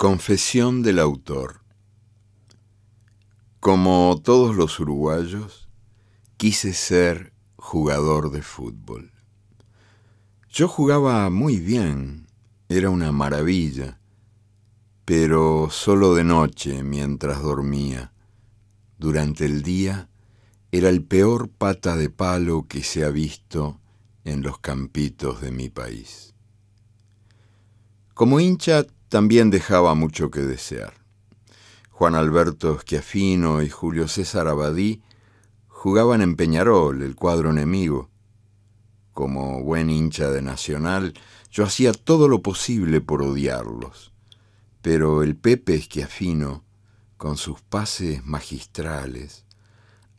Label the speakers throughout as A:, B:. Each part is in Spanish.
A: Confesión del autor. Como todos los uruguayos, quise ser jugador de fútbol. Yo jugaba muy bien, era una maravilla, pero solo de noche mientras dormía. Durante el día era el peor pata de palo que se ha visto en los campitos de mi país. Como hincha también dejaba mucho que desear. Juan Alberto Esquiafino y Julio César Abadí jugaban en Peñarol, el cuadro enemigo. Como buen hincha de Nacional, yo hacía todo lo posible por odiarlos. Pero el Pepe Esquiafino, con sus pases magistrales,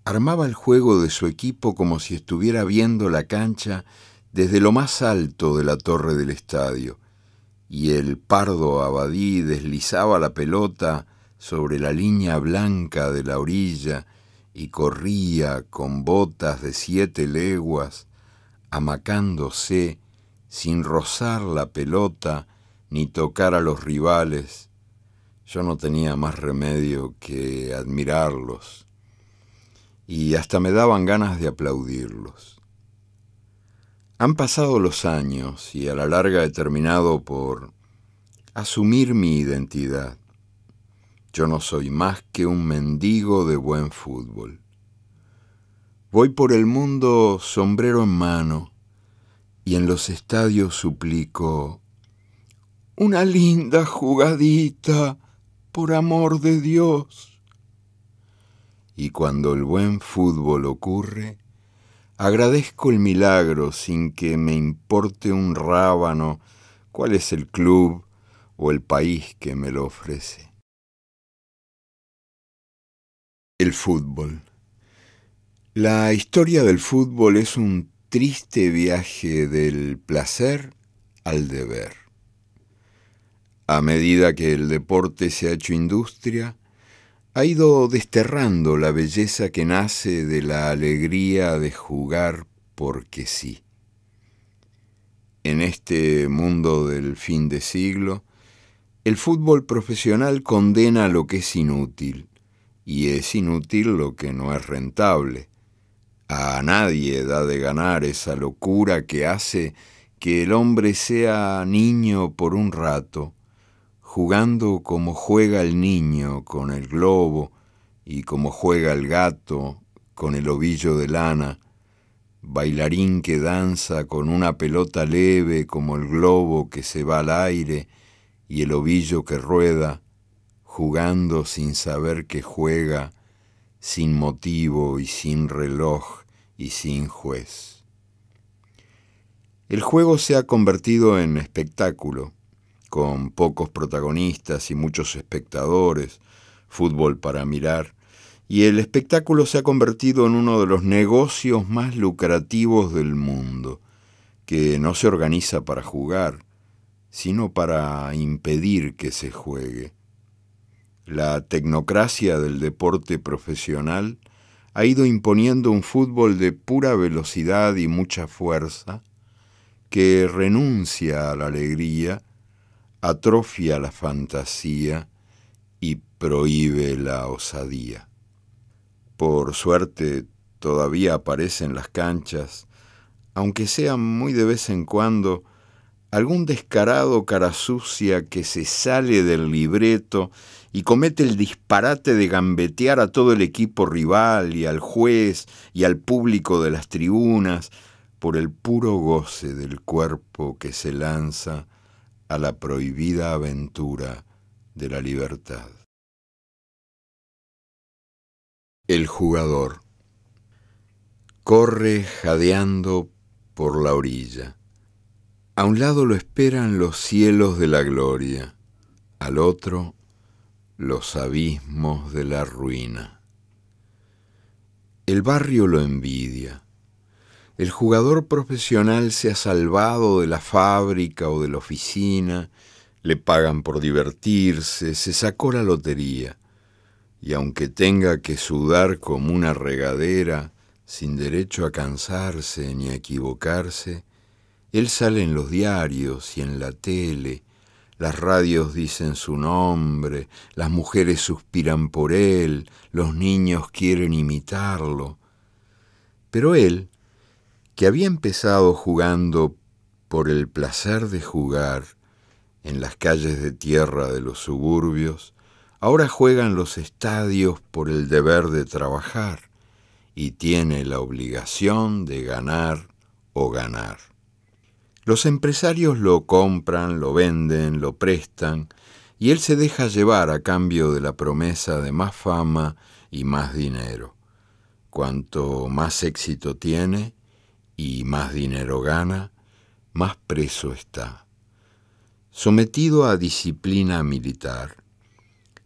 A: armaba el juego de su equipo como si estuviera viendo la cancha desde lo más alto de la torre del estadio, y el pardo abadí deslizaba la pelota sobre la línea blanca de la orilla y corría con botas de siete leguas, amacándose sin rozar la pelota ni tocar a los rivales. Yo no tenía más remedio que admirarlos y hasta me daban ganas de aplaudirlos. Han pasado los años y a la larga he terminado por asumir mi identidad. Yo no soy más que un mendigo de buen fútbol. Voy por el mundo sombrero en mano y en los estadios suplico una linda jugadita, por amor de Dios. Y cuando el buen fútbol ocurre, Agradezco el milagro sin que me
B: importe un rábano cuál es el club o el país que me lo ofrece. El fútbol. La historia del fútbol es un triste viaje
A: del placer al deber. A medida que el deporte se ha hecho industria, ha ido desterrando la belleza que nace de la alegría de jugar porque sí. En este mundo del fin de siglo, el fútbol profesional condena lo que es inútil, y es inútil lo que no es rentable. A nadie da de ganar esa locura que hace que el hombre sea niño por un rato jugando como juega el niño con el globo y como juega el gato con el ovillo de lana, bailarín que danza con una pelota leve como el globo que se va al aire y el ovillo que rueda, jugando sin saber que juega, sin motivo y sin reloj y sin juez. El juego se ha convertido en espectáculo, con pocos protagonistas y muchos espectadores, fútbol para mirar, y el espectáculo se ha convertido en uno de los negocios más lucrativos del mundo, que no se organiza para jugar, sino para impedir que se juegue. La tecnocracia del deporte profesional ha ido imponiendo un fútbol de pura velocidad y mucha fuerza, que renuncia a la alegría atrofia la fantasía y prohíbe la osadía. Por suerte todavía aparecen las canchas, aunque sea muy de vez en cuando, algún descarado cara sucia que se sale del libreto y comete el disparate de gambetear a todo el equipo rival y al juez y al público de las tribunas por el puro goce
B: del cuerpo que se lanza a la prohibida aventura de la libertad. El jugador corre jadeando por la orilla.
A: A un lado lo esperan los cielos de la gloria, al otro los abismos de la ruina. El barrio lo envidia, el jugador profesional se ha salvado de la fábrica o de la oficina, le pagan por divertirse, se sacó la lotería, y aunque tenga que sudar como una regadera, sin derecho a cansarse ni a equivocarse, él sale en los diarios y en la tele, las radios dicen su nombre, las mujeres suspiran por él, los niños quieren imitarlo. Pero él, que había empezado jugando por el placer de jugar en las calles de tierra de los suburbios, ahora juega en los estadios por el deber de trabajar y tiene la obligación de ganar o ganar. Los empresarios lo compran, lo venden, lo prestan, y él se deja llevar a cambio de la promesa de más fama y más dinero. Cuanto más éxito tiene, y más dinero gana, más preso está. Sometido a disciplina militar,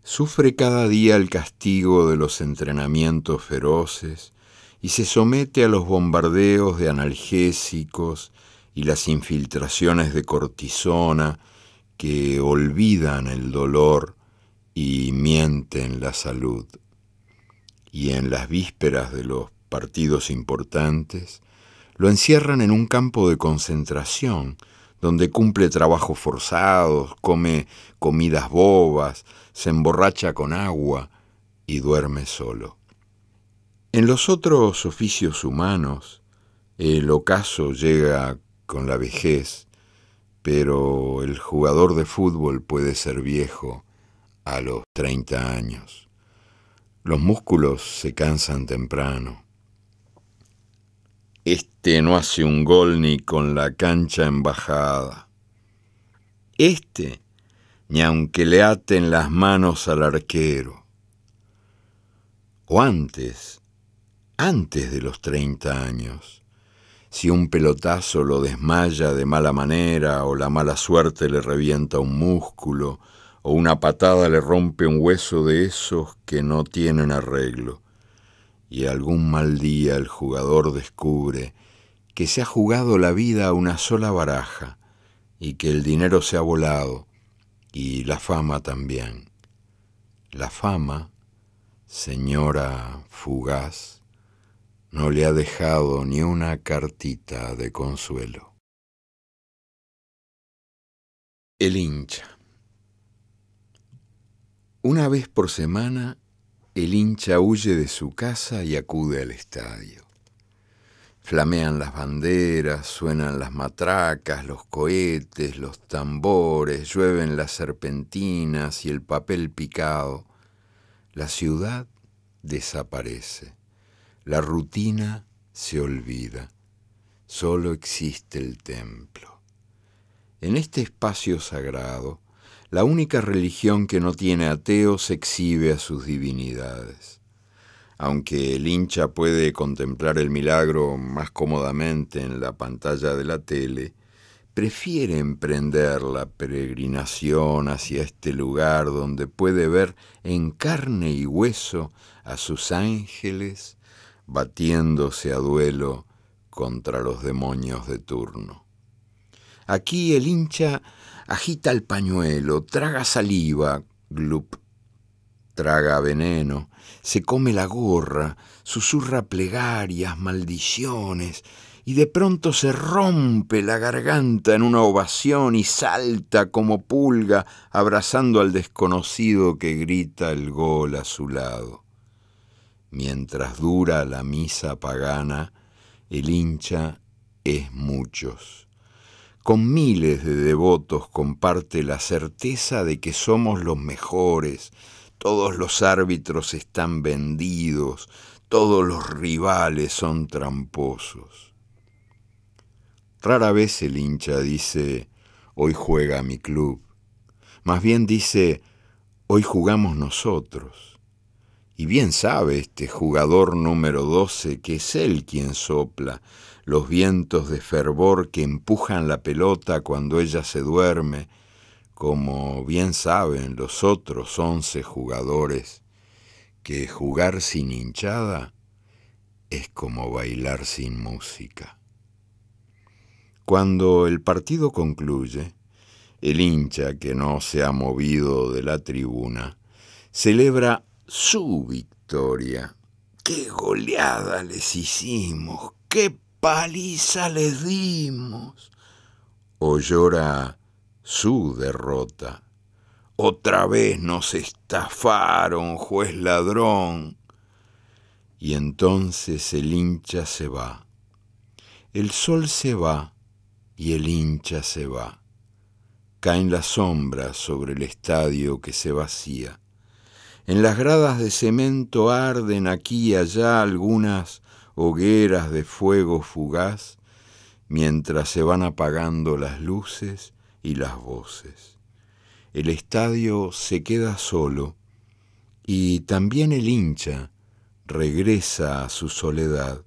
A: sufre cada día el castigo de los entrenamientos feroces y se somete a los bombardeos de analgésicos y las infiltraciones de cortisona que olvidan el dolor y mienten la salud. Y en las vísperas de los partidos importantes, lo encierran en un campo de concentración, donde cumple trabajos forzados, come comidas bobas, se emborracha con agua y duerme solo. En los otros oficios humanos, el ocaso llega con la vejez, pero el jugador de fútbol puede ser viejo a los 30 años. Los músculos se cansan temprano, este no hace un gol ni con la cancha embajada. Este, ni aunque le aten las manos al arquero. O antes, antes de los treinta años, si un pelotazo lo desmaya de mala manera o la mala suerte le revienta un músculo o una patada le rompe un hueso de esos que no tienen arreglo y algún mal día el jugador descubre que se ha jugado la vida a una sola baraja y que el dinero se ha volado y la fama también. La fama, señora fugaz,
B: no le ha dejado ni una cartita de consuelo. El hincha.
A: Una vez por semana el hincha huye de su casa y acude al estadio. Flamean las banderas, suenan las matracas, los cohetes, los tambores, llueven las serpentinas y el papel picado. La ciudad desaparece, la rutina se olvida, solo existe el templo. En este espacio sagrado, la única religión que no tiene ateos exhibe a sus divinidades. Aunque el hincha puede contemplar el milagro más cómodamente en la pantalla de la tele, prefiere emprender la peregrinación hacia este lugar donde puede ver en carne y hueso a sus ángeles batiéndose a duelo contra los demonios de turno. Aquí el hincha agita el pañuelo, traga saliva, glup, traga veneno, se come la gorra, susurra plegarias, maldiciones, y de pronto se rompe la garganta en una ovación y salta como pulga, abrazando al desconocido que grita el gol a su lado. Mientras dura la misa pagana, el hincha es muchos con miles de devotos comparte la certeza de que somos los mejores, todos los árbitros están vendidos, todos los rivales son tramposos. Rara vez el hincha dice, hoy juega mi club. Más bien dice, hoy jugamos nosotros. Y bien sabe este jugador número 12 que es él quien sopla, los vientos de fervor que empujan la pelota cuando ella se duerme, como bien saben los otros once jugadores, que jugar sin hinchada es como bailar sin música. Cuando el partido concluye, el hincha que no se ha movido de la tribuna celebra su victoria. ¡Qué goleada les hicimos! ¡Qué paliza le dimos. O llora su derrota. Otra vez nos estafaron, juez ladrón. Y entonces el hincha se va. El sol se va y el hincha se va. Caen las sombras sobre el estadio que se vacía. En las gradas de cemento arden aquí y allá algunas hogueras de fuego fugaz mientras se van apagando las luces y las voces. El estadio se queda solo y también el hincha regresa a su soledad,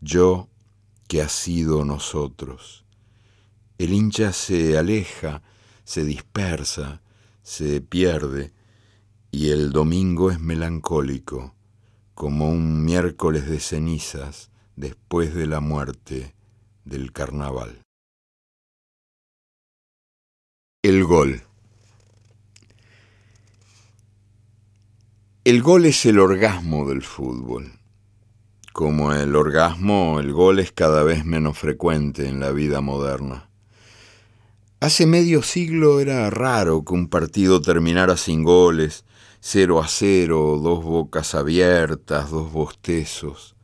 A: yo que ha sido nosotros. El hincha se aleja, se dispersa, se pierde, y el domingo es melancólico, como un miércoles
B: de cenizas después de la muerte del carnaval. El gol. El gol es el orgasmo del fútbol.
A: Como el orgasmo, el gol es cada vez menos frecuente en la vida moderna. Hace medio siglo era raro que un partido terminara sin goles, cero a cero, dos bocas abiertas, dos bostezos.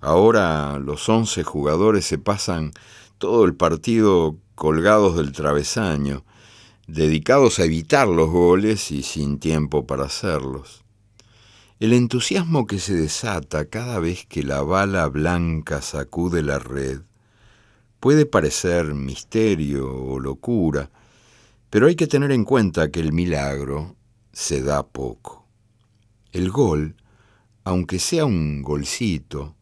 A: Ahora los once jugadores se pasan todo el partido colgados del travesaño, dedicados a evitar los goles y sin tiempo para hacerlos. El entusiasmo que se desata cada vez que la bala blanca sacude la red puede parecer misterio o locura, pero hay que tener en cuenta que el milagro se da poco. El gol, aunque sea un golcito,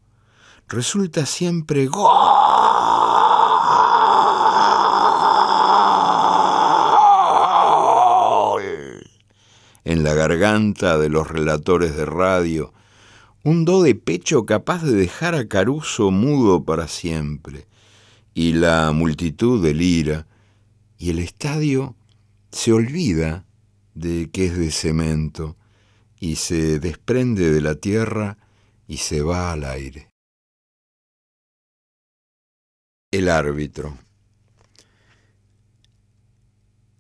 A: resulta siempre gol en la garganta de los relatores de radio, un do de pecho capaz de dejar a Caruso mudo para siempre, y la multitud delira, y el estadio se olvida de
B: que es de cemento y se desprende de la tierra y se va al aire. El árbitro.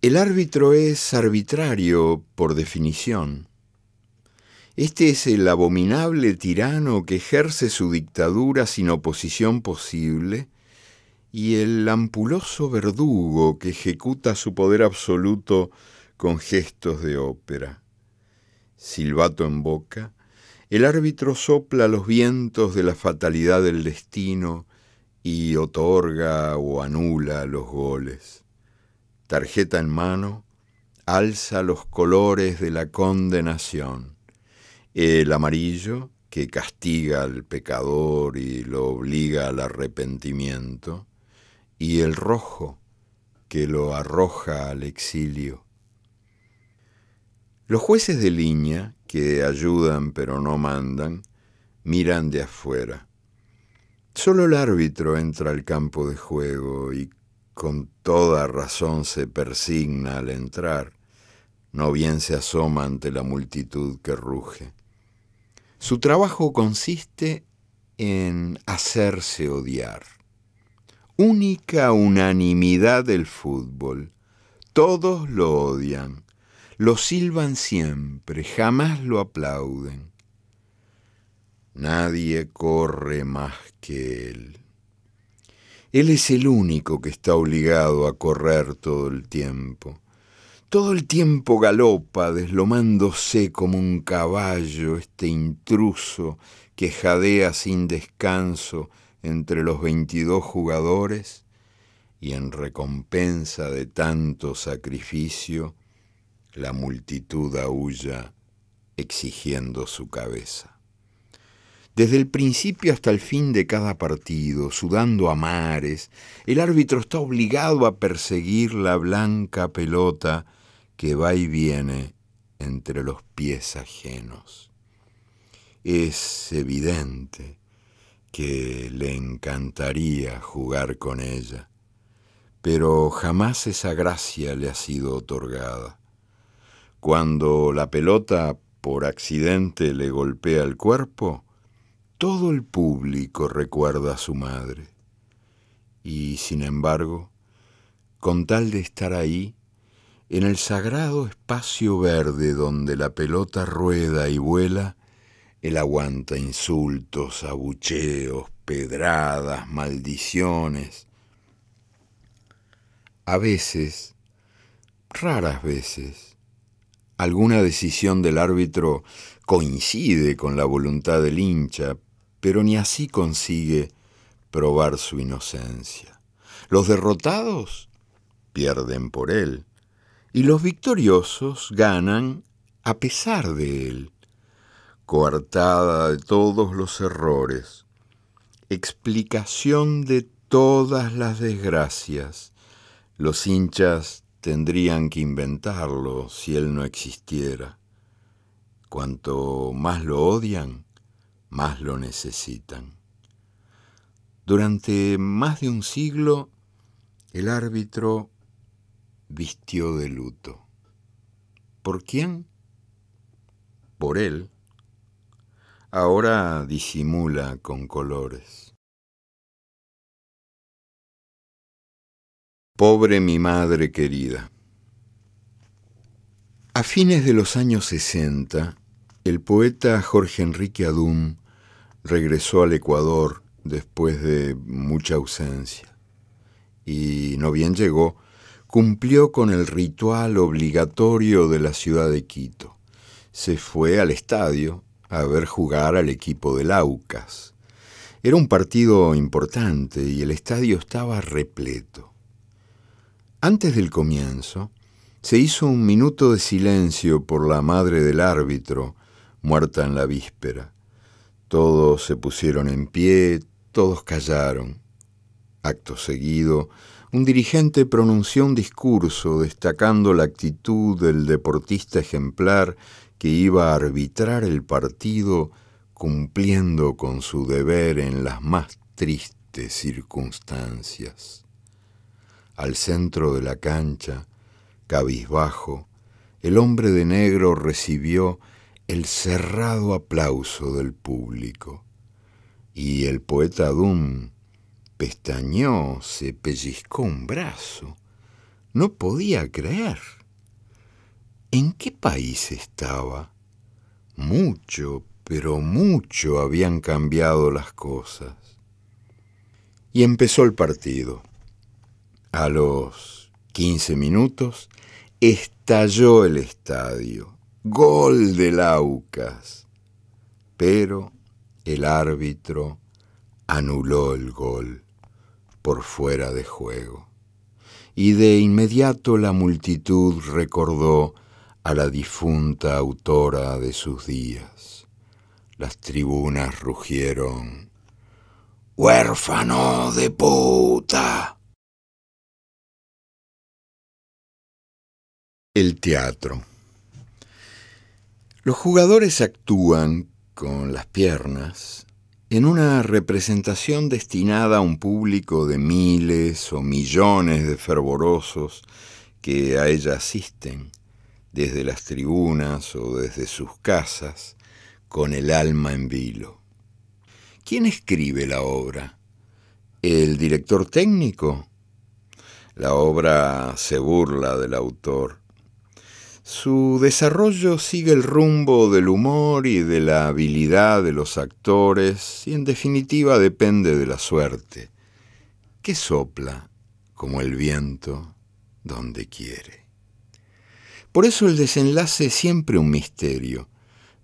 B: El árbitro es arbitrario
A: por definición. Este es el abominable tirano que ejerce su dictadura sin oposición posible y el ampuloso verdugo que ejecuta su poder absoluto con gestos de ópera. Silbato en boca, el árbitro sopla los vientos de la fatalidad del destino y otorga o anula los goles. Tarjeta en mano, alza los colores de la condenación. El amarillo, que castiga al pecador y lo obliga al arrepentimiento, y el rojo, que lo arroja al exilio. Los jueces de línea, que ayudan pero no mandan, miran de afuera. Solo el árbitro entra al campo de juego y con toda razón se persigna al entrar, no bien se asoma ante la multitud que ruge. Su trabajo consiste en hacerse odiar. Única unanimidad del fútbol. Todos lo odian lo silban siempre, jamás lo aplauden. Nadie corre más que él. Él es el único que está obligado a correr todo el tiempo. Todo el tiempo galopa, deslomándose como un caballo, este intruso que jadea sin descanso entre los veintidós jugadores y en recompensa de tanto sacrificio la multitud aúlla exigiendo su cabeza. Desde el principio hasta el fin de cada partido, sudando a mares, el árbitro está obligado a perseguir la blanca pelota que va y viene entre los pies ajenos. Es evidente que le encantaría jugar con ella, pero jamás esa gracia le ha sido otorgada. Cuando la pelota por accidente le golpea el cuerpo, todo el público recuerda a su madre. Y sin embargo, con tal de estar ahí, en el sagrado espacio verde donde la pelota rueda y vuela, él aguanta insultos, abucheos, pedradas, maldiciones. A veces, raras veces, Alguna decisión del árbitro coincide con la voluntad del hincha, pero ni así consigue probar su inocencia. Los derrotados pierden por él y los victoriosos ganan a pesar de él. Coartada de todos los errores, explicación de todas las desgracias, los hinchas tendrían que inventarlo si él no existiera. Cuanto más lo odian, más lo necesitan. Durante más de un siglo, el árbitro vistió de luto. ¿Por quién?
B: Por él. Ahora disimula con colores. Pobre mi madre querida. A fines
A: de los años 60, el poeta Jorge Enrique Adum regresó al Ecuador después de mucha ausencia. Y no bien llegó, cumplió con el ritual obligatorio de la ciudad de Quito. Se fue al estadio a ver jugar al equipo del Aucas. Era un partido importante y el estadio estaba repleto. Antes del comienzo, se hizo un minuto de silencio por la madre del árbitro, muerta en la víspera. Todos se pusieron en pie, todos callaron. Acto seguido, un dirigente pronunció un discurso destacando la actitud del deportista ejemplar que iba a arbitrar el partido cumpliendo con su deber en las más tristes circunstancias al centro de la cancha, cabizbajo, el hombre de negro recibió el cerrado aplauso del público. Y el poeta Dum pestañó, se pellizcó un brazo. No podía creer. ¿En qué país estaba? Mucho, pero mucho habían cambiado las cosas. Y empezó el partido. A los 15 minutos estalló el estadio. Gol de Laucas. Pero el árbitro anuló el gol por fuera de juego. Y de inmediato la multitud recordó a la difunta autora de sus días. Las tribunas rugieron.
B: ¡Huérfano de puta! el teatro. Los jugadores actúan con las piernas
A: en una representación destinada a un público de miles o millones de fervorosos que a ella asisten desde las tribunas o desde sus casas con el alma en vilo. ¿Quién escribe la obra? ¿El director técnico? La obra se burla del autor su desarrollo sigue el rumbo del humor y de la habilidad de los actores y en definitiva depende de la suerte, que sopla como el viento donde quiere. Por eso el desenlace es siempre un misterio,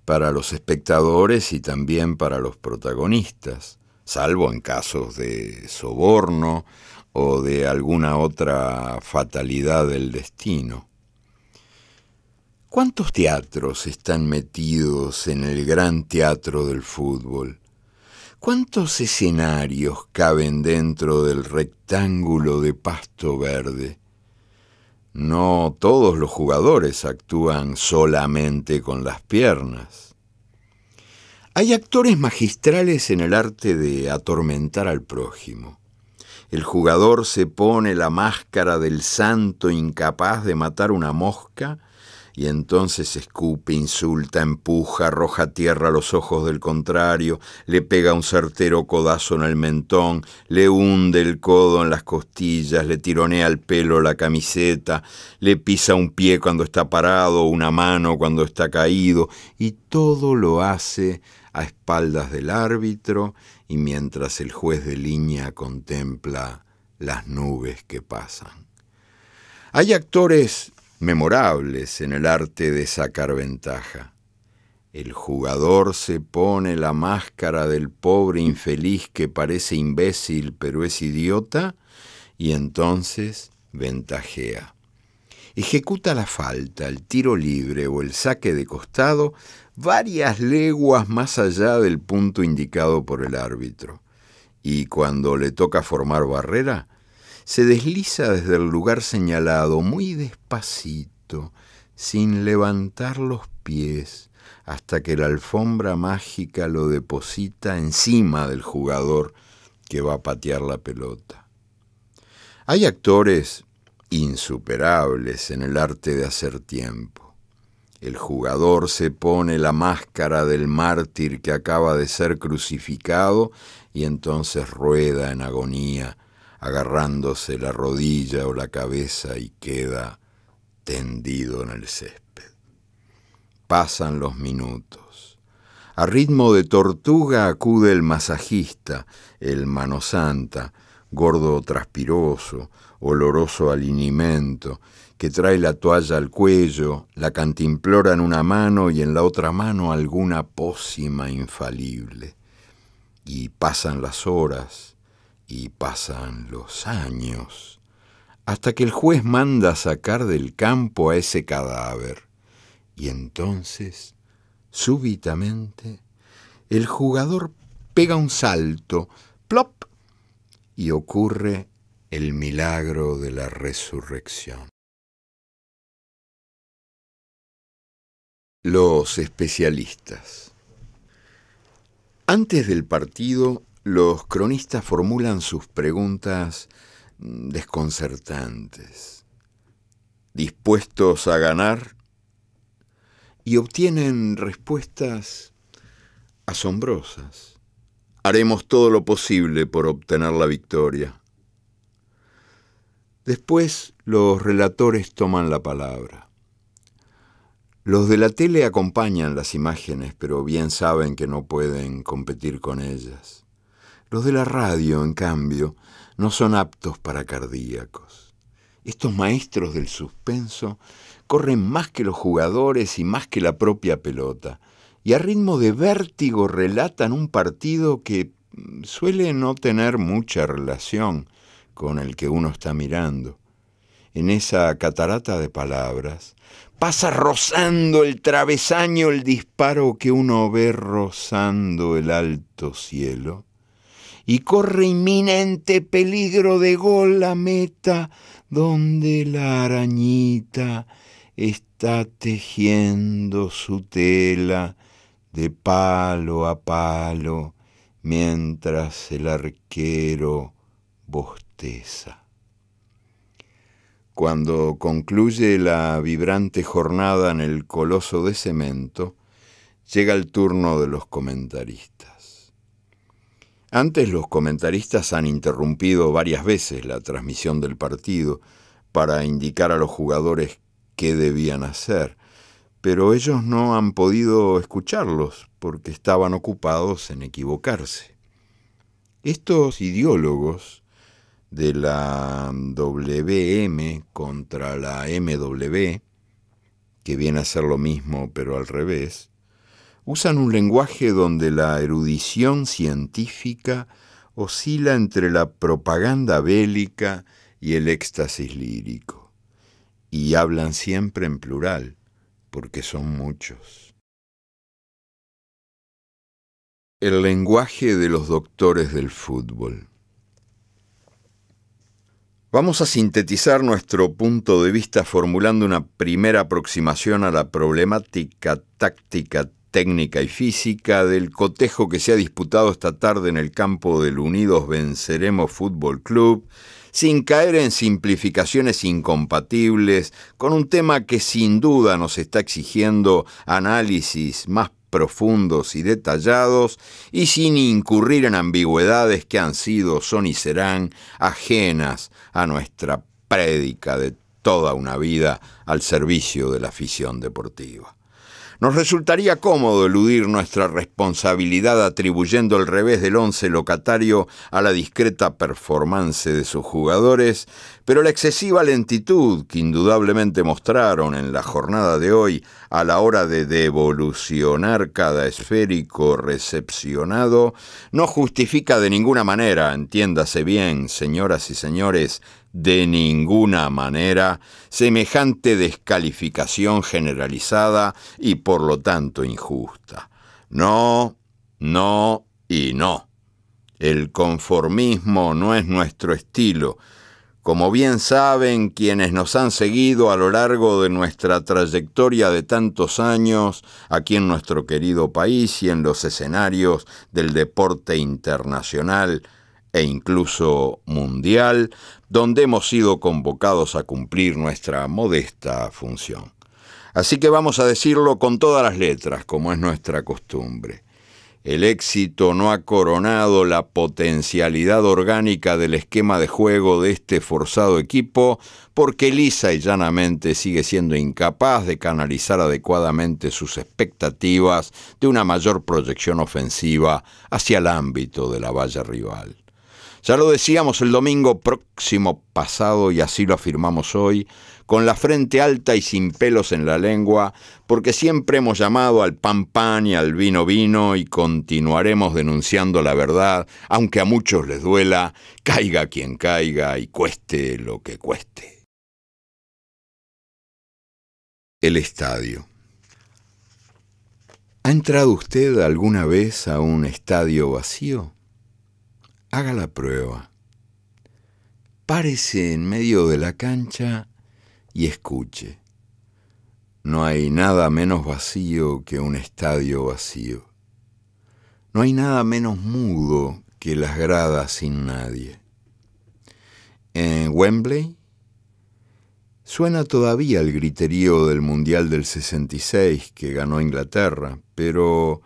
A: para los espectadores y también para los protagonistas, salvo en casos de soborno o de alguna otra fatalidad del destino. ¿Cuántos teatros están metidos en el gran teatro del fútbol? ¿Cuántos escenarios caben dentro del rectángulo de pasto verde? No todos los jugadores actúan solamente con las piernas. Hay actores magistrales en el arte de atormentar al prójimo. El jugador se pone la máscara del santo incapaz de matar una mosca y entonces escupe, insulta, empuja, arroja tierra a los ojos del contrario, le pega un certero codazo en el mentón, le hunde el codo en las costillas, le tironea el pelo la camiseta, le pisa un pie cuando está parado, una mano cuando está caído, y todo lo hace a espaldas del árbitro y mientras el juez de línea contempla las nubes que pasan. Hay actores memorables en el arte de sacar ventaja. El jugador se pone la máscara del pobre infeliz que parece imbécil pero es idiota y entonces ventajea. Ejecuta la falta, el tiro libre o el saque de costado varias leguas más allá del punto indicado por el árbitro. Y cuando le toca formar barrera, se desliza desde el lugar señalado muy despacito, sin levantar los pies, hasta que la alfombra mágica lo deposita encima del jugador que va a patear la pelota. Hay actores insuperables en el arte de hacer tiempo. El jugador se pone la máscara del mártir que acaba de ser crucificado y entonces rueda en agonía agarrándose la rodilla o la cabeza y queda tendido en el césped. Pasan los minutos. A ritmo de tortuga acude el masajista, el manosanta, gordo transpiroso, oloroso al que trae la toalla al cuello, la cantimplora en una mano y en la otra mano alguna pócima infalible. Y pasan las horas, y pasan los años hasta que el juez manda sacar del campo a ese cadáver. Y entonces, súbitamente, el jugador pega un
B: salto, plop, y ocurre el milagro de la resurrección. Los especialistas. Antes del
A: partido, los cronistas formulan sus preguntas mm, desconcertantes, dispuestos a ganar y obtienen respuestas asombrosas. Haremos todo lo posible por obtener la victoria. Después los relatores toman la palabra. Los de la tele acompañan las imágenes, pero bien saben que no pueden competir con ellas. Los de la radio, en cambio, no son aptos para cardíacos. Estos maestros del suspenso corren más que los jugadores y más que la propia pelota, y a ritmo de vértigo relatan un partido que suele no tener mucha relación con el que uno está mirando. En esa catarata de palabras, pasa rozando el travesaño el disparo que uno ve rozando el alto cielo y corre inminente peligro de gol la meta donde la arañita está tejiendo su tela de palo a palo mientras el arquero bosteza. Cuando concluye la vibrante jornada en el coloso de cemento, llega el turno de los comentaristas. Antes los comentaristas han interrumpido varias veces la transmisión del partido para indicar a los jugadores qué debían hacer, pero ellos no han podido escucharlos porque estaban ocupados en equivocarse. Estos ideólogos de la WM contra la MW, que viene a ser lo mismo pero al revés, usan un lenguaje donde la erudición científica oscila entre la propaganda bélica y el éxtasis
B: lírico, y hablan siempre en plural, porque son muchos. El lenguaje de los doctores del fútbol. Vamos a
A: sintetizar nuestro punto de vista formulando una primera aproximación a la problemática táctica técnica y física del cotejo que se ha disputado esta tarde en el campo del Unidos Venceremos Fútbol Club, sin caer en simplificaciones incompatibles con un tema que sin duda nos está exigiendo análisis más profundos y detallados y sin incurrir en ambigüedades que han sido, son y serán ajenas a nuestra prédica de toda una vida al servicio de la afición deportiva. Nos resultaría cómodo eludir nuestra responsabilidad atribuyendo el revés del once locatario a la discreta performance de sus jugadores, pero la excesiva lentitud que indudablemente mostraron en la jornada de hoy a la hora de devolucionar cada esférico recepcionado no justifica de ninguna manera, entiéndase bien, señoras y señores, de ninguna manera semejante descalificación generalizada y por lo tanto injusta. No, no y no. El conformismo no es nuestro estilo, como bien saben quienes nos han seguido a lo largo de nuestra trayectoria de tantos años aquí en nuestro querido país y en los escenarios del deporte internacional e incluso mundial, donde hemos sido convocados a cumplir nuestra modesta función. Así que vamos a decirlo con todas las letras, como es nuestra costumbre. El éxito no ha coronado la potencialidad orgánica del esquema de juego de este forzado equipo porque lisa y llanamente sigue siendo incapaz de canalizar adecuadamente sus expectativas de una mayor proyección ofensiva hacia el ámbito de la valla rival. Ya lo decíamos el domingo próximo pasado y así lo afirmamos hoy, con la frente alta y sin pelos en la lengua, porque siempre hemos llamado al pan pan y al vino vino y continuaremos denunciando la verdad,
B: aunque a muchos les duela, caiga quien caiga y cueste lo que cueste. El estadio. ¿Ha entrado usted alguna vez a un estadio vacío?
A: Haga la prueba. Parece en medio de la cancha y escuche. No hay nada menos vacío que un estadio vacío. No hay nada menos mudo que las gradas sin nadie. En Wembley suena todavía el griterío del Mundial del 66 que ganó Inglaterra, pero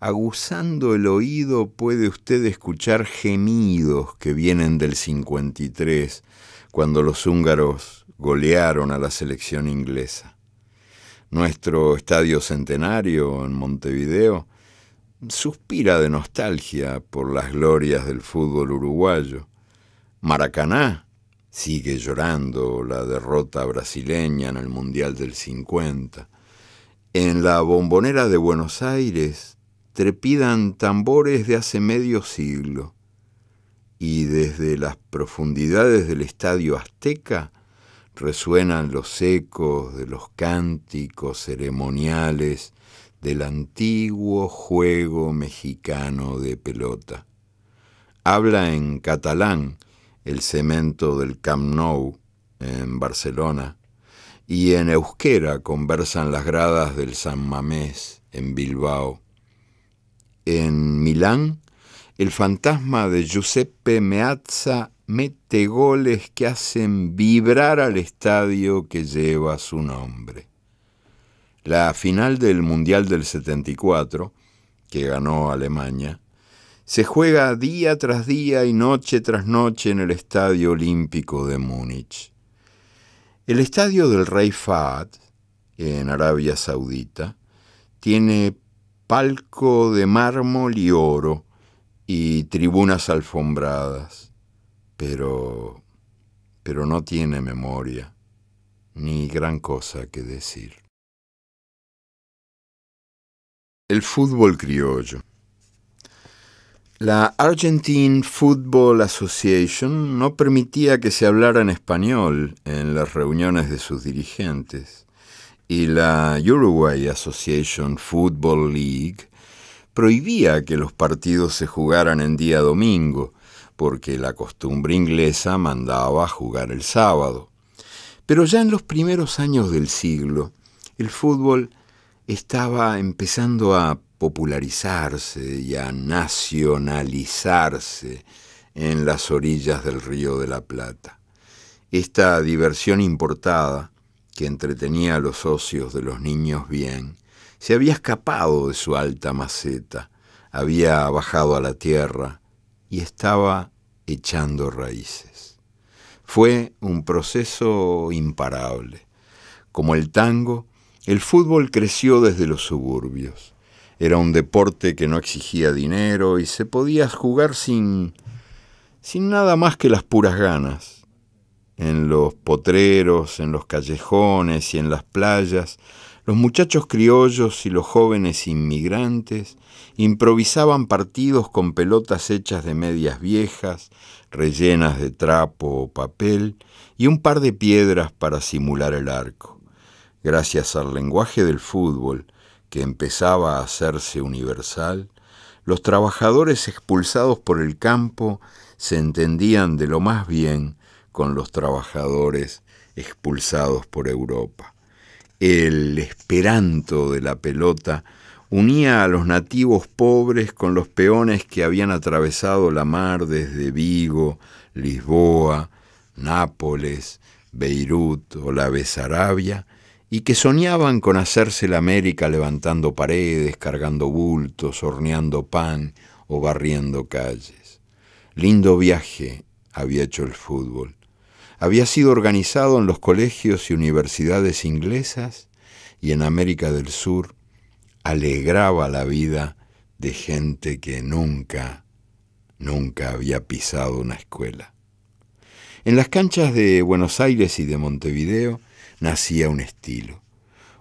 A: aguzando el oído puede usted escuchar gemidos que vienen del 53, cuando los húngaros golearon a la selección inglesa. Nuestro estadio centenario en Montevideo suspira de nostalgia por las glorias del fútbol uruguayo. Maracaná sigue llorando la derrota brasileña en el Mundial del 50. En la bombonera de Buenos Aires trepidan tambores de hace medio siglo y desde las profundidades del estadio azteca resuenan los ecos de los cánticos ceremoniales del antiguo juego mexicano de pelota. Habla en catalán el cemento del Camp Nou en Barcelona y en euskera conversan las gradas del San Mamés en Bilbao. En Milán, el fantasma de Giuseppe Meazza mete goles que hacen vibrar al estadio que lleva su nombre. La final del Mundial del 74, que ganó Alemania, se juega día tras día y noche tras noche en el Estadio Olímpico de Múnich. El estadio del Rey Fahd, en Arabia Saudita, tiene palco de mármol y oro y tribunas alfombradas pero, pero no tiene
B: memoria ni gran cosa que decir. El fútbol criollo. La
A: Argentine Football Association no permitía que se hablara en español en las reuniones de sus dirigentes y la Uruguay Association Football League prohibía que los partidos se jugaran en día domingo, porque la costumbre inglesa mandaba jugar el sábado. Pero ya en los primeros años del siglo, el fútbol estaba empezando a popularizarse y a nacionalizarse en las orillas del río de la Plata. Esta diversión importada, que entretenía a los socios de los niños bien, se había escapado de su alta maceta, había bajado a la tierra, y estaba echando raíces. Fue un proceso imparable. Como el tango, el fútbol creció desde los suburbios. Era un deporte que no exigía dinero y se podía jugar sin, sin nada más que las puras ganas. En los potreros, en los callejones y en las playas, los muchachos criollos y los jóvenes inmigrantes improvisaban partidos con pelotas hechas de medias viejas, rellenas de trapo o papel y un par de piedras para simular el arco. Gracias al lenguaje del fútbol, que empezaba a hacerse universal, los trabajadores expulsados por el campo se entendían de lo más bien con los trabajadores expulsados por Europa el esperanto de la pelota unía a los nativos pobres con los peones que habían atravesado la mar desde Vigo, Lisboa, Nápoles, Beirut o la Besarabia, y que soñaban con hacerse la América levantando paredes, cargando bultos, horneando pan o barriendo calles. Lindo viaje había hecho el fútbol, había sido organizado en los colegios y universidades inglesas y en América del Sur alegraba la vida de gente que nunca, nunca había pisado una escuela. En las canchas de Buenos Aires y de Montevideo nacía un estilo,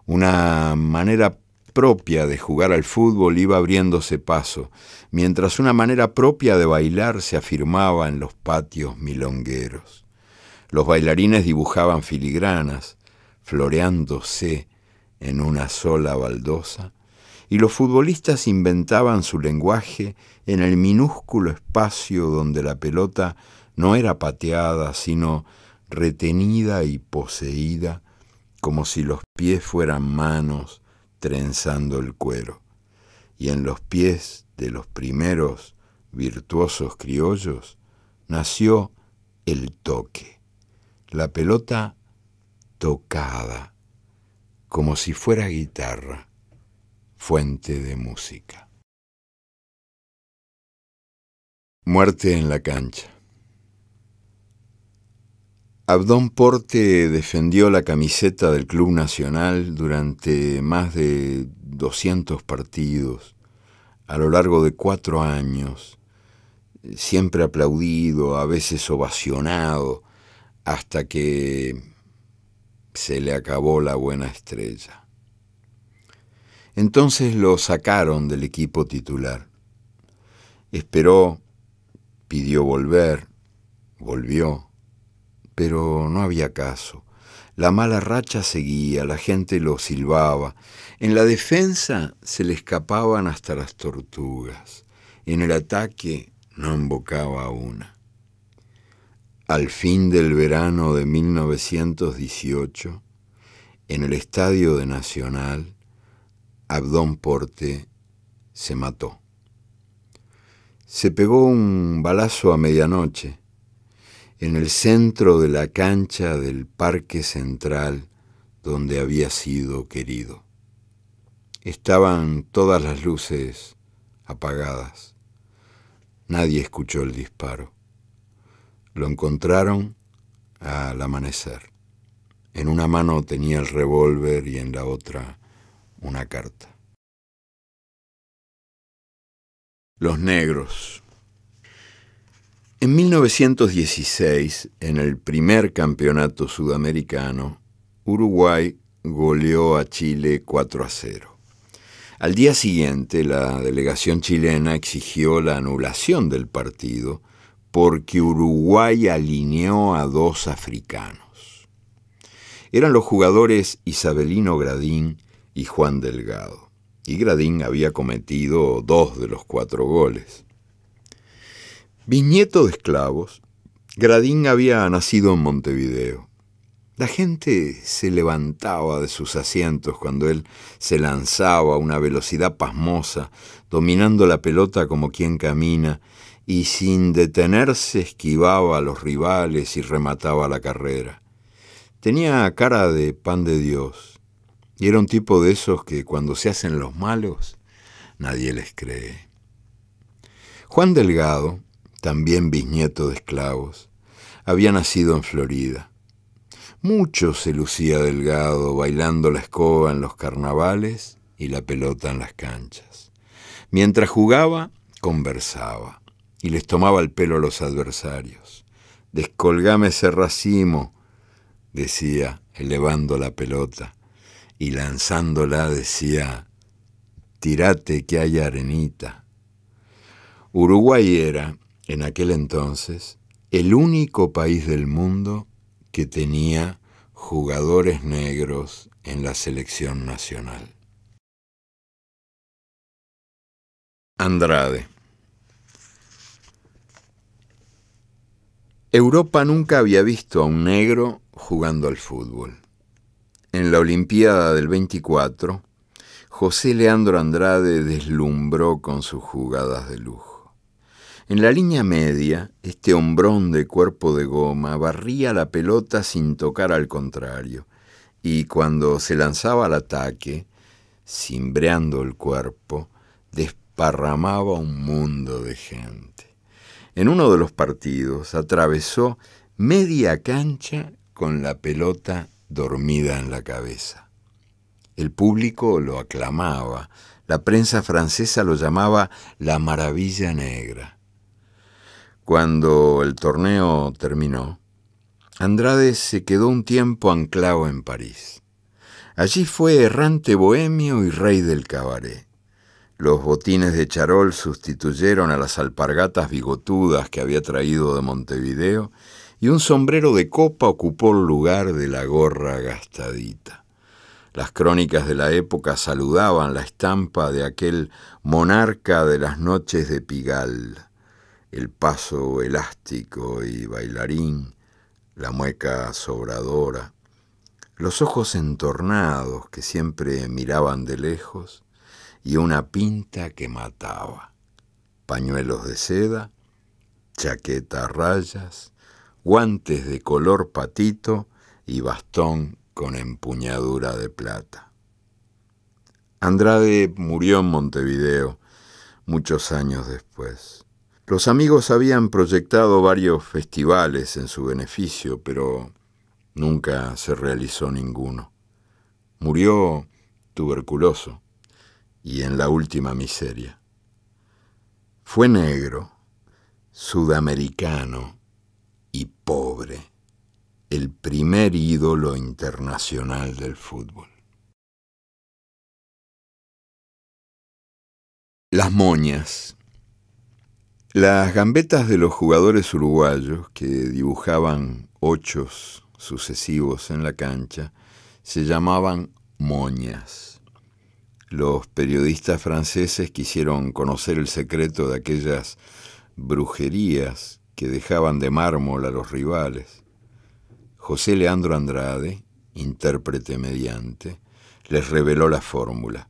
A: una manera propia de jugar al fútbol iba abriéndose paso, mientras una manera propia de bailar se afirmaba en los patios milongueros. Los bailarines dibujaban filigranas, floreándose en una sola baldosa, y los futbolistas inventaban su lenguaje en el minúsculo espacio donde la pelota no era pateada, sino retenida y poseída, como si los pies fueran manos trenzando el cuero. Y en los pies de los primeros virtuosos criollos nació el toque la pelota
B: tocada, como si fuera guitarra, fuente de música. Muerte en la cancha. Abdón
A: Porte defendió la camiseta del Club Nacional durante más de 200 partidos, a lo largo de cuatro años, siempre aplaudido, a veces ovacionado, hasta que se le acabó la buena estrella. Entonces lo sacaron del equipo titular. Esperó, pidió volver, volvió, pero no había caso. La mala racha seguía, la gente lo silbaba. En la defensa se le escapaban hasta las tortugas. En el ataque no embocaba a una al fin del verano de 1918, en el estadio de Nacional, Abdón Porte se mató. Se pegó un balazo a medianoche en el centro de la cancha del Parque Central donde había sido querido. Estaban todas las luces apagadas. Nadie escuchó el disparo. Lo encontraron al amanecer.
B: En una mano tenía el revólver y en la otra una carta. Los negros.
A: En 1916, en el primer campeonato sudamericano, Uruguay goleó a Chile 4 a 0. Al día siguiente, la delegación chilena exigió la anulación del partido porque Uruguay alineó a dos africanos. Eran los jugadores Isabelino Gradín y Juan Delgado, y Gradín había cometido dos de los cuatro goles. Viñeto de esclavos, Gradín había nacido en Montevideo. La gente se levantaba de sus asientos cuando él se lanzaba a una velocidad pasmosa, dominando la pelota como quien camina y sin detenerse esquivaba a los rivales y remataba la carrera. Tenía cara de pan de Dios y era un tipo de esos que cuando se hacen los malos nadie les cree. Juan Delgado, también bisnieto de esclavos, había nacido en Florida. Mucho se lucía Delgado bailando la escoba en los carnavales y la pelota en las canchas. Mientras jugaba, conversaba y les tomaba el pelo a los adversarios. Descolgame ese racimo, decía, elevando la pelota, y lanzándola decía, tirate que hay arenita. Uruguay era, en aquel entonces, el único país del mundo que tenía
B: jugadores negros en la selección nacional. Andrade
A: Europa nunca había visto a un negro jugando al fútbol. En la Olimpiada del 24, José Leandro Andrade deslumbró con sus jugadas de lujo. En la línea media, este hombrón de cuerpo de goma barría la pelota sin tocar al contrario, y cuando se lanzaba al ataque, cimbreando el cuerpo, desparramaba un mundo de gente en uno de los partidos atravesó media cancha con la pelota dormida en la cabeza. El público lo aclamaba, la prensa francesa lo llamaba la maravilla negra. Cuando el torneo terminó, Andrade se quedó un tiempo anclado en París. Allí fue errante bohemio y rey del cabaret. Los botines de charol sustituyeron a las alpargatas bigotudas que había traído de Montevideo y un sombrero de copa ocupó el lugar de la gorra gastadita. Las crónicas de la época saludaban la estampa de aquel monarca de las noches de Pigal, el paso elástico y bailarín, la mueca sobradora, los ojos entornados que siempre miraban de lejos, y una pinta que mataba. Pañuelos de seda, chaqueta a rayas, guantes de color patito y bastón con empuñadura de plata. Andrade murió en Montevideo muchos años después. Los amigos habían proyectado varios festivales en su beneficio, pero nunca se realizó ninguno. Murió tuberculoso y en la última miseria. Fue negro, sudamericano y pobre, el primer
B: ídolo internacional del fútbol. Las moñas. Las
A: gambetas de los jugadores uruguayos que dibujaban ochos sucesivos en la cancha se llamaban moñas los periodistas franceses quisieron conocer el secreto de aquellas brujerías que dejaban de mármol a los rivales. José Leandro Andrade, intérprete mediante, les reveló la fórmula.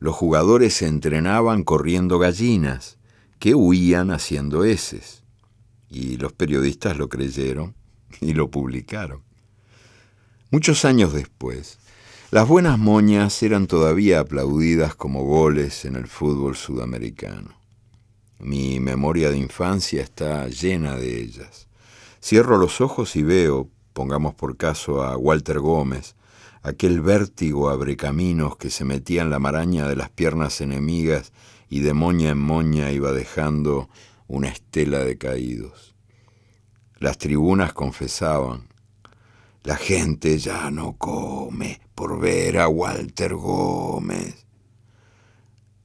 A: Los jugadores se entrenaban corriendo gallinas, que huían haciendo heces. Y los periodistas lo creyeron y lo publicaron. Muchos años después, las buenas moñas eran todavía aplaudidas como goles en el fútbol sudamericano. Mi memoria de infancia está llena de ellas. Cierro los ojos y veo, pongamos por caso a Walter Gómez, aquel vértigo caminos que se metía en la maraña de las piernas enemigas y de moña en moña iba dejando una estela de caídos. Las tribunas confesaban, la gente ya no come, por ver a Walter Gómez.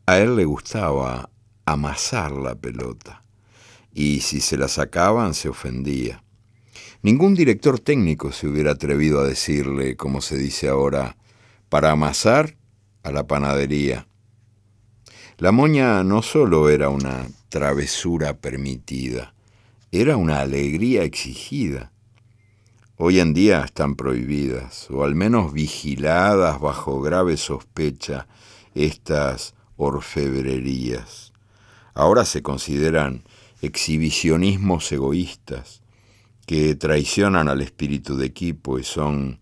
A: A él le gustaba amasar la pelota y si se la sacaban se ofendía. Ningún director técnico se hubiera atrevido a decirle, como se dice ahora, para amasar a la panadería. La moña no solo era una travesura permitida, era una alegría exigida hoy en día están prohibidas, o al menos vigiladas bajo grave sospecha, estas orfebrerías. Ahora se consideran exhibicionismos egoístas que traicionan al espíritu de equipo y son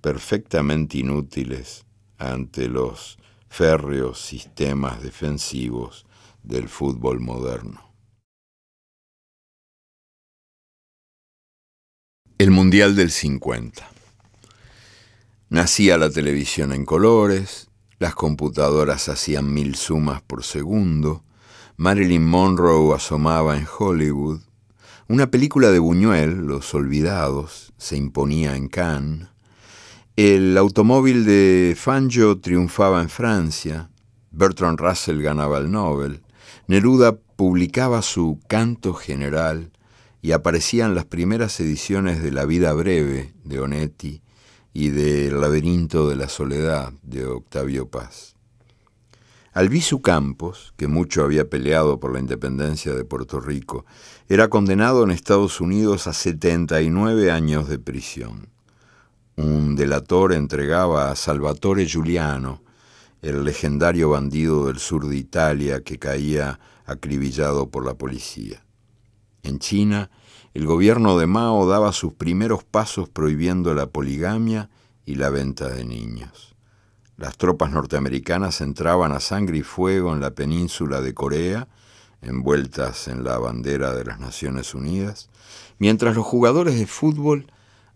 A: perfectamente inútiles ante los férreos
B: sistemas defensivos del fútbol moderno. El Mundial del 50. Nacía la televisión en colores, las computadoras
A: hacían mil sumas por segundo, Marilyn Monroe asomaba en Hollywood, una película de Buñuel, Los Olvidados, se imponía en Cannes, el automóvil de Fangio triunfaba en Francia, Bertrand Russell ganaba el Nobel, Neruda publicaba su Canto General, y aparecían las primeras ediciones de La vida breve de Onetti y de El laberinto de la soledad de Octavio Paz. Albizu Campos, que mucho había peleado por la independencia de Puerto Rico, era condenado en Estados Unidos a 79 años de prisión. Un delator entregaba a Salvatore Giuliano, el legendario bandido del sur de Italia que caía acribillado por la policía. En China, el gobierno de Mao daba sus primeros pasos prohibiendo la poligamia y la venta de niños. Las tropas norteamericanas entraban a sangre y fuego en la península de Corea, envueltas en la bandera de las Naciones Unidas, mientras los jugadores de fútbol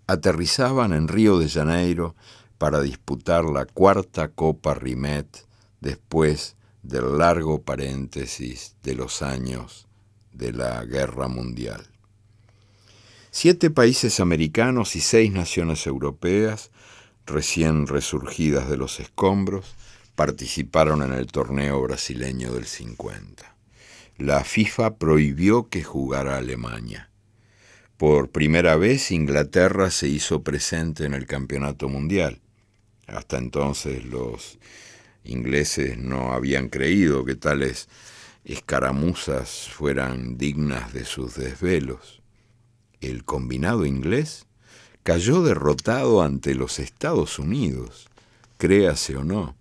A: aterrizaban en Río de Janeiro para disputar la cuarta Copa Rimet después del largo paréntesis de los años de la Guerra Mundial. Siete países americanos y seis naciones europeas, recién resurgidas de los escombros, participaron en el torneo brasileño del 50. La FIFA prohibió que jugara Alemania. Por primera vez Inglaterra se hizo presente en el campeonato mundial. Hasta entonces los ingleses no habían creído que tales escaramuzas fueran dignas de sus desvelos. El combinado inglés cayó derrotado ante los Estados Unidos, créase o no,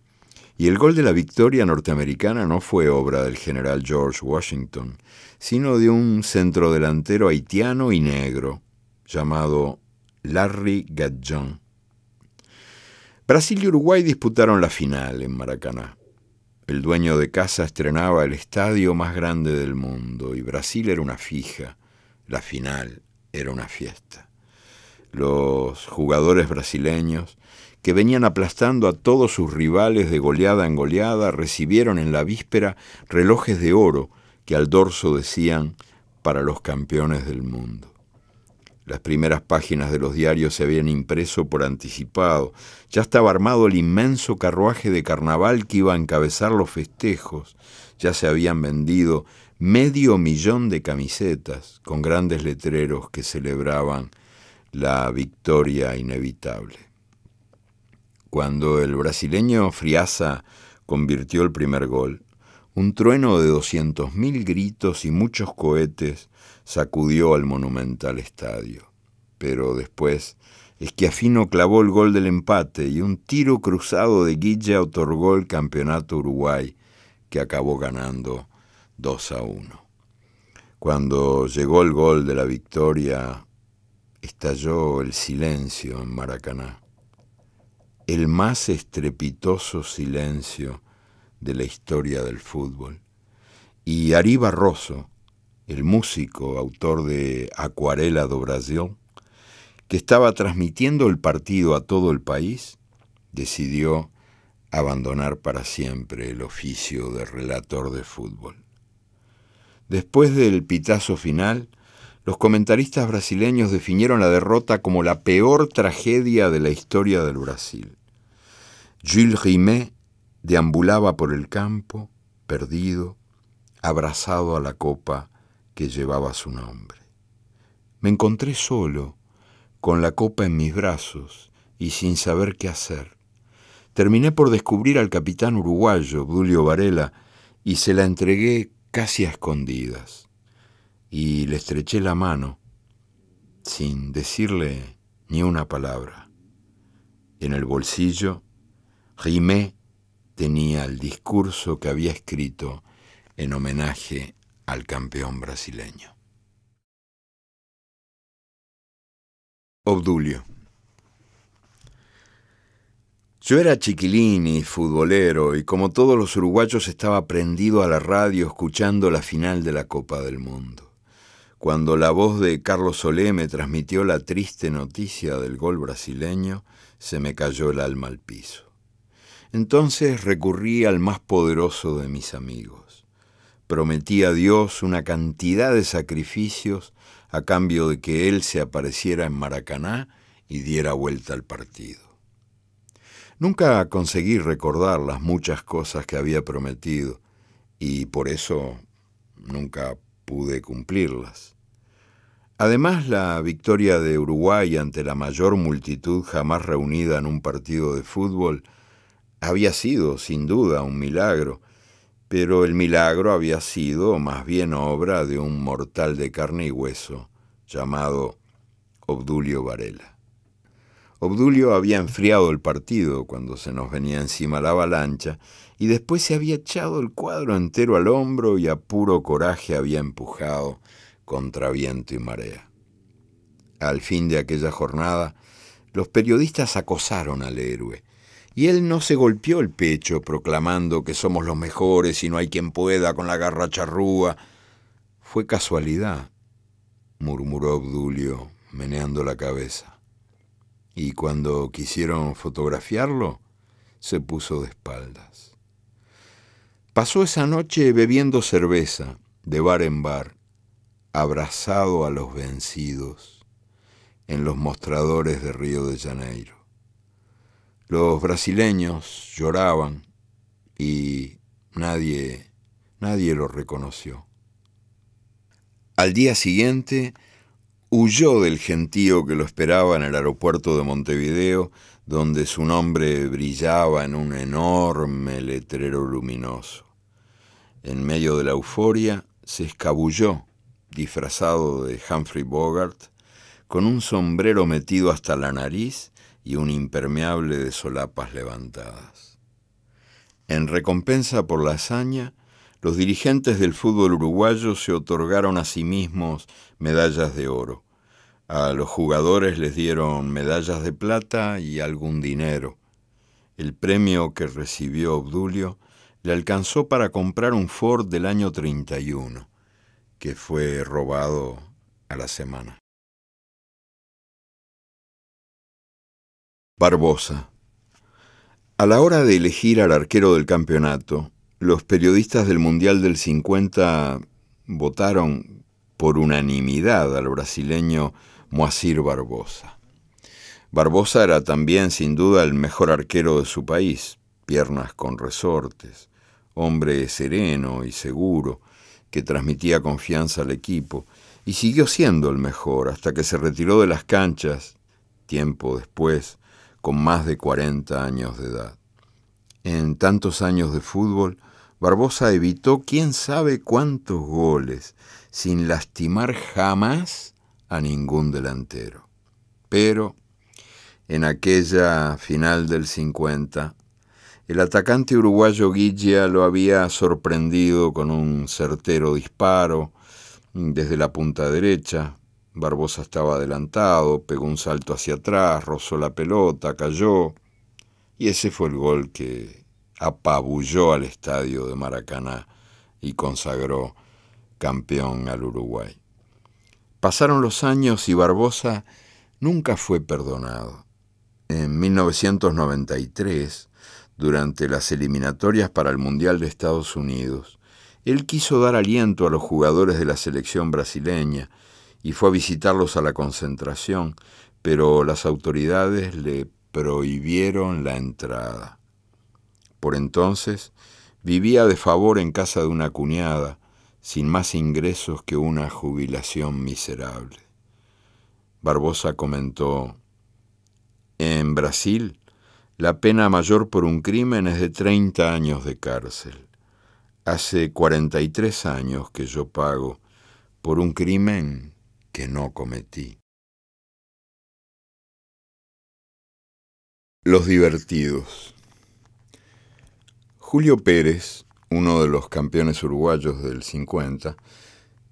A: y el gol de la victoria norteamericana no fue obra del general George Washington, sino de un centrodelantero haitiano y negro llamado Larry Gadjon. Brasil y Uruguay disputaron la final en Maracaná. El dueño de casa estrenaba el estadio más grande del mundo y Brasil era una fija, la final era una fiesta. Los jugadores brasileños, que venían aplastando a todos sus rivales de goleada en goleada, recibieron en la víspera relojes de oro que al dorso decían para los campeones del mundo. Las primeras páginas de los diarios se habían impreso por anticipado. Ya estaba armado el inmenso carruaje de carnaval que iba a encabezar los festejos. Ya se habían vendido medio millón de camisetas con grandes letreros que celebraban la victoria inevitable. Cuando el brasileño Friasa convirtió el primer gol, un trueno de 200.000 gritos y muchos cohetes sacudió al monumental estadio. Pero después, Esquiafino clavó el gol del empate y un tiro cruzado de Guilla otorgó el campeonato Uruguay, que acabó ganando 2 a 1. Cuando llegó el gol de la victoria, estalló el silencio en Maracaná, el más estrepitoso silencio de la historia del fútbol. Y Ari Barroso, el músico, autor de Acuarela do Brasil, que estaba transmitiendo el partido a todo el país, decidió abandonar para siempre el oficio de relator de fútbol. Después del pitazo final, los comentaristas brasileños definieron la derrota como la peor tragedia de la historia del Brasil. Jules Rimet deambulaba por el campo, perdido, abrazado a la copa que llevaba su nombre. Me encontré solo, con la copa en mis brazos y sin saber qué hacer. Terminé por descubrir al capitán uruguayo, Julio Varela, y se la entregué casi a escondidas. Y le estreché la mano, sin decirle ni una palabra. En el bolsillo, Rime tenía el discurso
B: que había escrito en homenaje al campeón brasileño. Obdulio. Yo era chiquilini y futbolero y como todos los uruguayos
A: estaba prendido a la radio escuchando la final de la Copa del Mundo. Cuando la voz de Carlos Solé me transmitió la triste noticia del gol brasileño, se me cayó el alma al piso. Entonces recurrí al más poderoso de mis amigos prometía a Dios una cantidad de sacrificios a cambio de que él se apareciera en Maracaná y diera vuelta al partido. Nunca conseguí recordar las muchas cosas que había prometido y por eso nunca pude cumplirlas. Además, la victoria de Uruguay ante la mayor multitud jamás reunida en un partido de fútbol había sido, sin duda, un milagro, pero el milagro había sido más bien obra de un mortal de carne y hueso llamado Obdulio Varela. Obdulio había enfriado el partido cuando se nos venía encima la avalancha y después se había echado el cuadro entero al hombro y a puro coraje había empujado contra viento y marea. Al fin de aquella jornada, los periodistas acosaron al héroe y él no se golpeó el pecho proclamando que somos los mejores y no hay quien pueda con la garra charrúa. Fue casualidad, murmuró Abdulio meneando la cabeza. Y cuando quisieron fotografiarlo, se puso de espaldas. Pasó esa noche bebiendo cerveza, de bar en bar, abrazado a los vencidos, en los mostradores de Río de Janeiro. Los brasileños lloraban y nadie, nadie lo reconoció. Al día siguiente, huyó del gentío que lo esperaba en el aeropuerto de Montevideo, donde su nombre brillaba en un enorme letrero luminoso. En medio de la euforia, se escabulló, disfrazado de Humphrey Bogart, con un sombrero metido hasta la nariz y un impermeable de solapas levantadas. En recompensa por la hazaña, los dirigentes del fútbol uruguayo se otorgaron a sí mismos medallas de oro. A los jugadores les dieron medallas de plata y algún dinero. El premio que recibió Obdulio le alcanzó
B: para comprar un Ford del año 31, que fue robado a la semana. Barbosa. A la hora de elegir al arquero del campeonato,
A: los periodistas del Mundial del 50 votaron por unanimidad al brasileño Moacir Barbosa. Barbosa era también sin duda el mejor arquero de su país, piernas con resortes, hombre sereno y seguro, que transmitía confianza al equipo, y siguió siendo el mejor hasta que se retiró de las canchas, tiempo después, con más de 40 años de edad. En tantos años de fútbol, Barbosa evitó quién sabe cuántos goles, sin lastimar jamás a ningún delantero. Pero, en aquella final del 50, el atacante uruguayo Guilla lo había sorprendido con un certero disparo desde la punta derecha, Barbosa estaba adelantado, pegó un salto hacia atrás, rozó la pelota, cayó, y ese fue el gol que apabulló al estadio de Maracaná y consagró campeón al Uruguay. Pasaron los años y Barbosa nunca fue perdonado. En 1993, durante las eliminatorias para el Mundial de Estados Unidos, él quiso dar aliento a los jugadores de la selección brasileña, y fue a visitarlos a la concentración, pero las autoridades le prohibieron la entrada. Por entonces vivía de favor en casa de una cuñada, sin más ingresos que una jubilación miserable. Barbosa comentó, en Brasil, la pena mayor por un crimen es de 30 años de cárcel.
B: Hace 43 años que yo pago por un crimen que no cometí. Los divertidos. Julio Pérez,
A: uno de los campeones uruguayos del 50,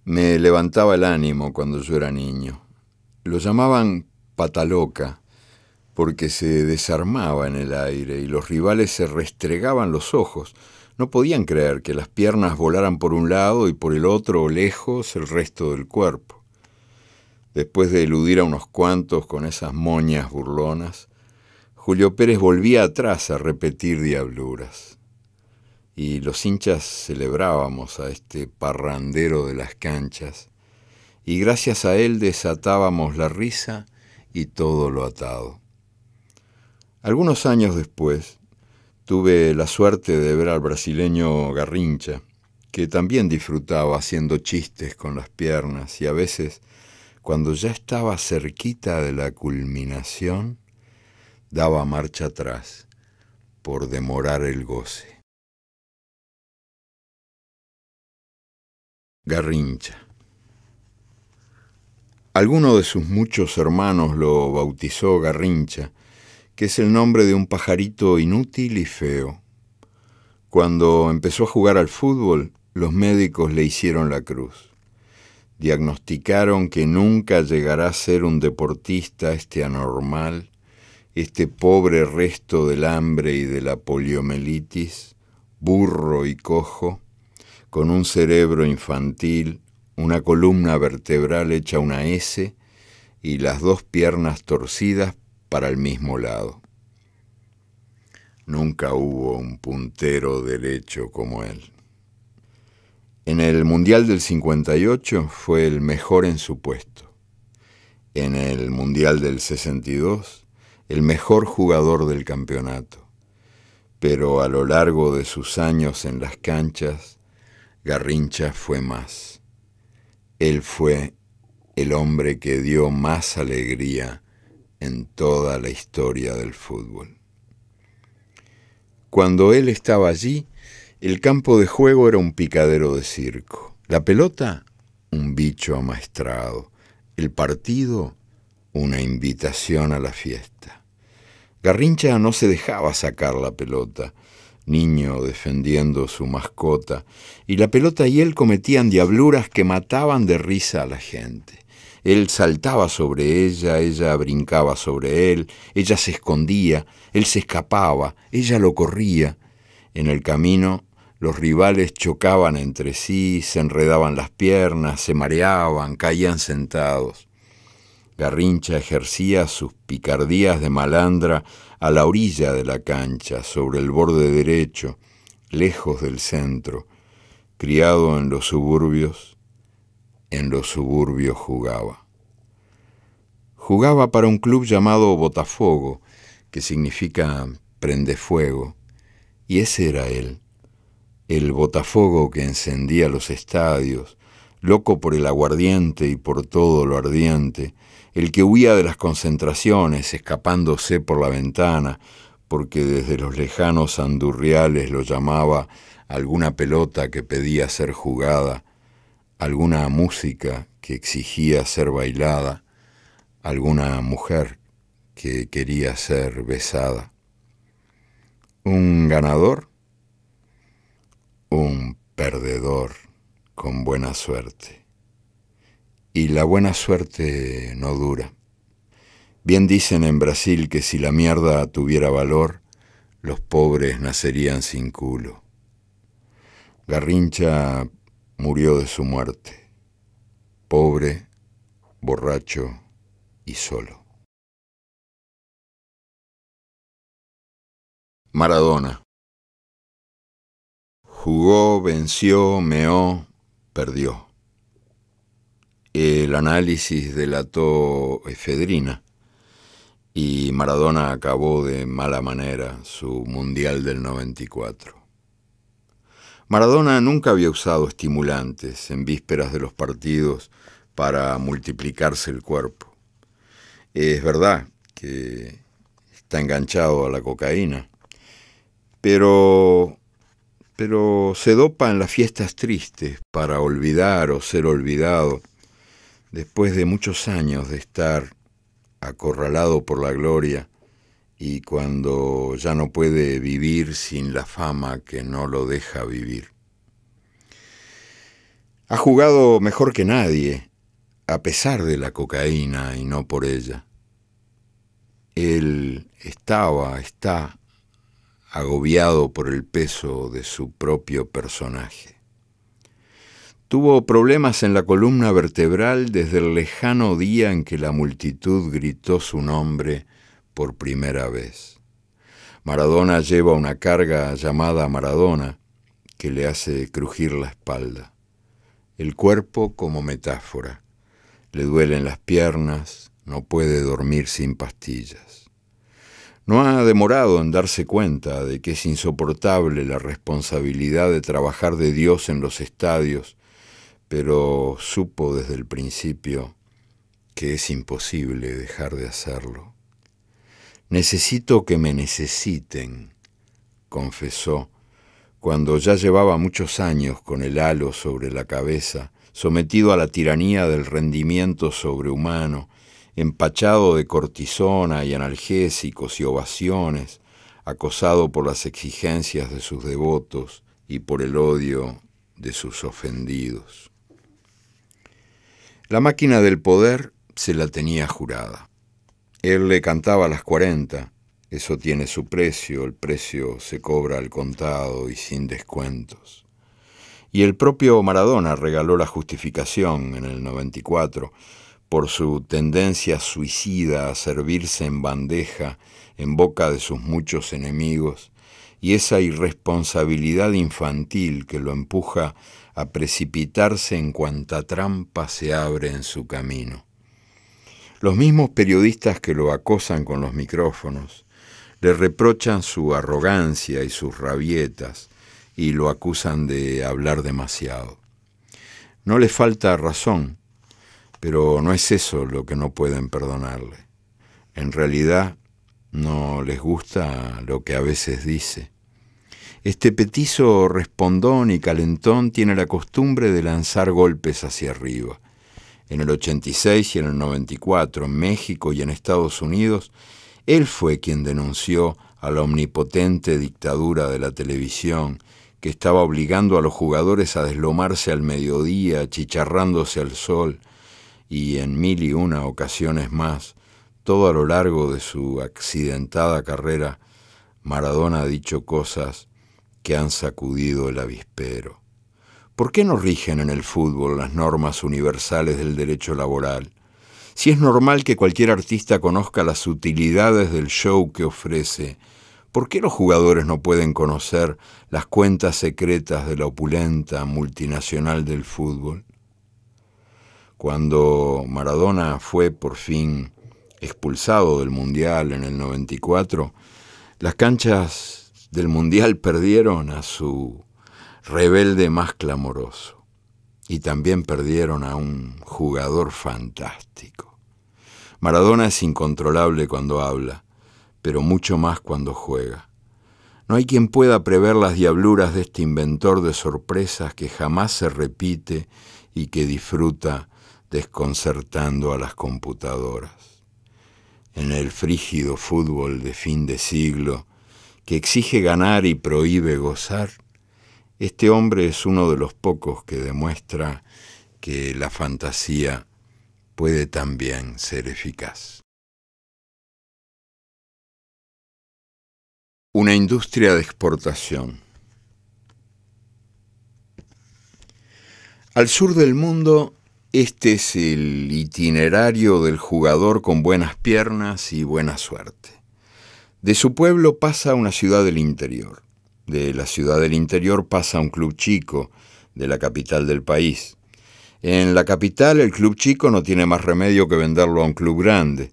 A: me levantaba el ánimo cuando yo era niño. Lo llamaban pataloca porque se desarmaba en el aire y los rivales se restregaban los ojos. No podían creer que las piernas volaran por un lado y por el otro lejos el resto del cuerpo. Después de eludir a unos cuantos con esas moñas burlonas, Julio Pérez volvía atrás a repetir diabluras. Y los hinchas celebrábamos a este parrandero de las canchas, y gracias a él desatábamos la risa y todo lo atado. Algunos años después, tuve la suerte de ver al brasileño Garrincha, que también disfrutaba haciendo chistes con las piernas y a veces cuando ya estaba cerquita de la culminación,
B: daba marcha atrás por demorar el goce. Garrincha.
A: Alguno de sus muchos hermanos lo bautizó Garrincha, que es el nombre de un pajarito inútil y feo. Cuando empezó a jugar al fútbol, los médicos le hicieron la cruz diagnosticaron que nunca llegará a ser un deportista este anormal, este pobre resto del hambre y de la poliomielitis, burro y cojo, con un cerebro infantil, una columna vertebral hecha una S y las dos piernas torcidas para el mismo lado. Nunca hubo un puntero derecho como él. En el Mundial del 58 fue el mejor en su puesto. En el Mundial del 62, el mejor jugador del campeonato. Pero a lo largo de sus años en las canchas, Garrincha fue más. Él fue el hombre que dio más alegría en toda la historia del fútbol. Cuando él estaba allí, el campo de juego era un picadero de circo. La pelota, un bicho amaestrado. El partido, una invitación a la fiesta. Garrincha no se dejaba sacar la pelota, niño defendiendo su mascota, y la pelota y él cometían diabluras que mataban de risa a la gente. Él saltaba sobre ella, ella brincaba sobre él, ella se escondía, él se escapaba, ella lo corría. En el camino los rivales chocaban entre sí, se enredaban las piernas, se mareaban, caían sentados. Garrincha ejercía sus picardías de malandra a la orilla de la cancha, sobre el borde derecho, lejos del centro. Criado en los suburbios, en los suburbios jugaba. Jugaba para un club llamado Botafogo, que significa prende fuego, y ese era él, el botafogo que encendía los estadios, loco por el aguardiente y por todo lo ardiente, el que huía de las concentraciones escapándose por la ventana, porque desde los lejanos andurriales lo llamaba alguna pelota que pedía ser jugada, alguna música que exigía ser bailada, alguna mujer que quería ser besada. ¿Un ganador? un perdedor con buena suerte. Y la buena suerte no dura. Bien dicen en Brasil que si la mierda tuviera valor, los pobres nacerían sin culo.
B: Garrincha murió de su muerte, pobre, borracho y solo. Maradona Jugó, venció, meó, perdió. El
A: análisis delató efedrina y Maradona acabó de mala manera su Mundial del 94. Maradona nunca había usado estimulantes en vísperas de los partidos para multiplicarse el cuerpo. Es verdad que está enganchado a la cocaína, pero pero se dopa en las fiestas tristes para olvidar o ser olvidado, después de muchos años de estar acorralado por la gloria y cuando ya no puede vivir sin la fama que no lo deja vivir. Ha jugado mejor que nadie, a pesar de la cocaína y no por ella. Él estaba, está agobiado por el peso de su propio personaje. Tuvo problemas en la columna vertebral desde el lejano día en que la multitud gritó su nombre por primera vez. Maradona lleva una carga llamada Maradona que le hace crujir la espalda. El cuerpo como metáfora. Le duelen las piernas, no puede dormir sin pastillas. No ha demorado en darse cuenta de que es insoportable la responsabilidad de trabajar de Dios en los estadios, pero supo desde el principio que es imposible dejar de hacerlo. Necesito que me necesiten, confesó, cuando ya llevaba muchos años con el halo sobre la cabeza, sometido a la tiranía del rendimiento sobrehumano, empachado de cortisona y analgésicos y ovaciones, acosado por las exigencias de sus devotos y por el odio de sus ofendidos. La máquina del poder se la tenía jurada. Él le cantaba a las cuarenta, eso tiene su precio, el precio se cobra al contado y sin descuentos. Y el propio Maradona regaló la justificación en el 94, por su tendencia suicida a servirse en bandeja en boca de sus muchos enemigos, y esa irresponsabilidad infantil que lo empuja a precipitarse en cuanta trampa se abre en su camino. Los mismos periodistas que lo acosan con los micrófonos le reprochan su arrogancia y sus rabietas y lo acusan de hablar demasiado. No le falta razón, pero no es eso lo que no pueden perdonarle. En realidad no les gusta lo que a veces dice. Este petizo respondón y calentón tiene la costumbre de lanzar golpes hacia arriba. En el 86 y en el 94, en México y en Estados Unidos, él fue quien denunció a la omnipotente dictadura de la televisión, que estaba obligando a los jugadores a deslomarse al mediodía, chicharrándose al sol, y en mil y una ocasiones más, todo a lo largo de su accidentada carrera, Maradona ha dicho cosas que han sacudido el avispero. ¿Por qué no rigen en el fútbol las normas universales del derecho laboral? Si es normal que cualquier artista conozca las utilidades del show que ofrece, ¿por qué los jugadores no pueden conocer las cuentas secretas de la opulenta multinacional del fútbol? Cuando Maradona fue por fin expulsado del Mundial en el 94, las canchas del Mundial perdieron a su rebelde más clamoroso y también perdieron a un jugador fantástico. Maradona es incontrolable cuando habla, pero mucho más cuando juega. No hay quien pueda prever las diabluras de este inventor de sorpresas que jamás se repite y que disfruta desconcertando a las computadoras. En el frígido fútbol de fin de siglo, que exige ganar y prohíbe gozar, este hombre es uno de los pocos que demuestra que la fantasía
B: puede también ser eficaz. Una industria de exportación.
A: Al sur del mundo, este es el itinerario del jugador con buenas piernas y buena suerte. De su pueblo pasa a una ciudad del interior. De la ciudad del interior pasa a un club chico de la capital del país. En la capital el club chico no tiene más remedio que venderlo a un club grande.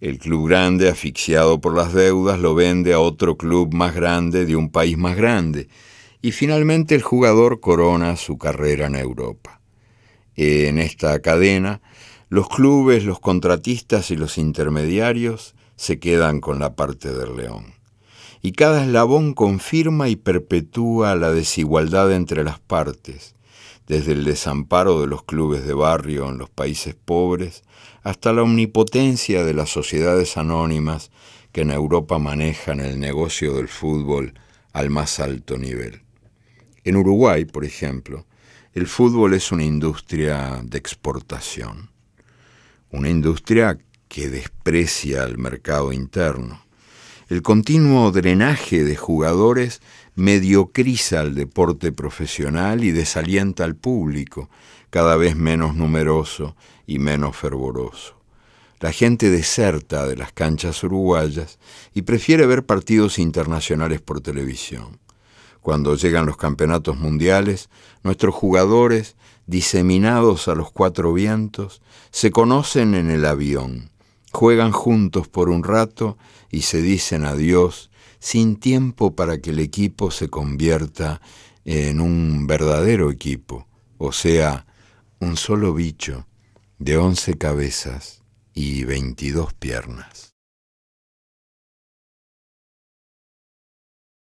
A: El club grande, asfixiado por las deudas, lo vende a otro club más grande de un país más grande. Y finalmente el jugador corona su carrera en Europa en esta cadena, los clubes, los contratistas y los intermediarios se quedan con la parte del león. Y cada eslabón confirma y perpetúa la desigualdad entre las partes, desde el desamparo de los clubes de barrio en los países pobres hasta la omnipotencia de las sociedades anónimas que en Europa manejan el negocio del fútbol al más alto nivel. En Uruguay, por ejemplo, el fútbol es una industria de exportación, una industria que desprecia al mercado interno. El continuo drenaje de jugadores mediocriza al deporte profesional y desalienta al público, cada vez menos numeroso y menos fervoroso. La gente deserta de las canchas uruguayas y prefiere ver partidos internacionales por televisión cuando llegan los campeonatos mundiales, nuestros jugadores, diseminados a los cuatro vientos, se conocen en el avión, juegan juntos por un rato y se dicen adiós sin tiempo para que el equipo se convierta en un verdadero equipo, o sea, un solo bicho de once
B: cabezas y veintidós piernas.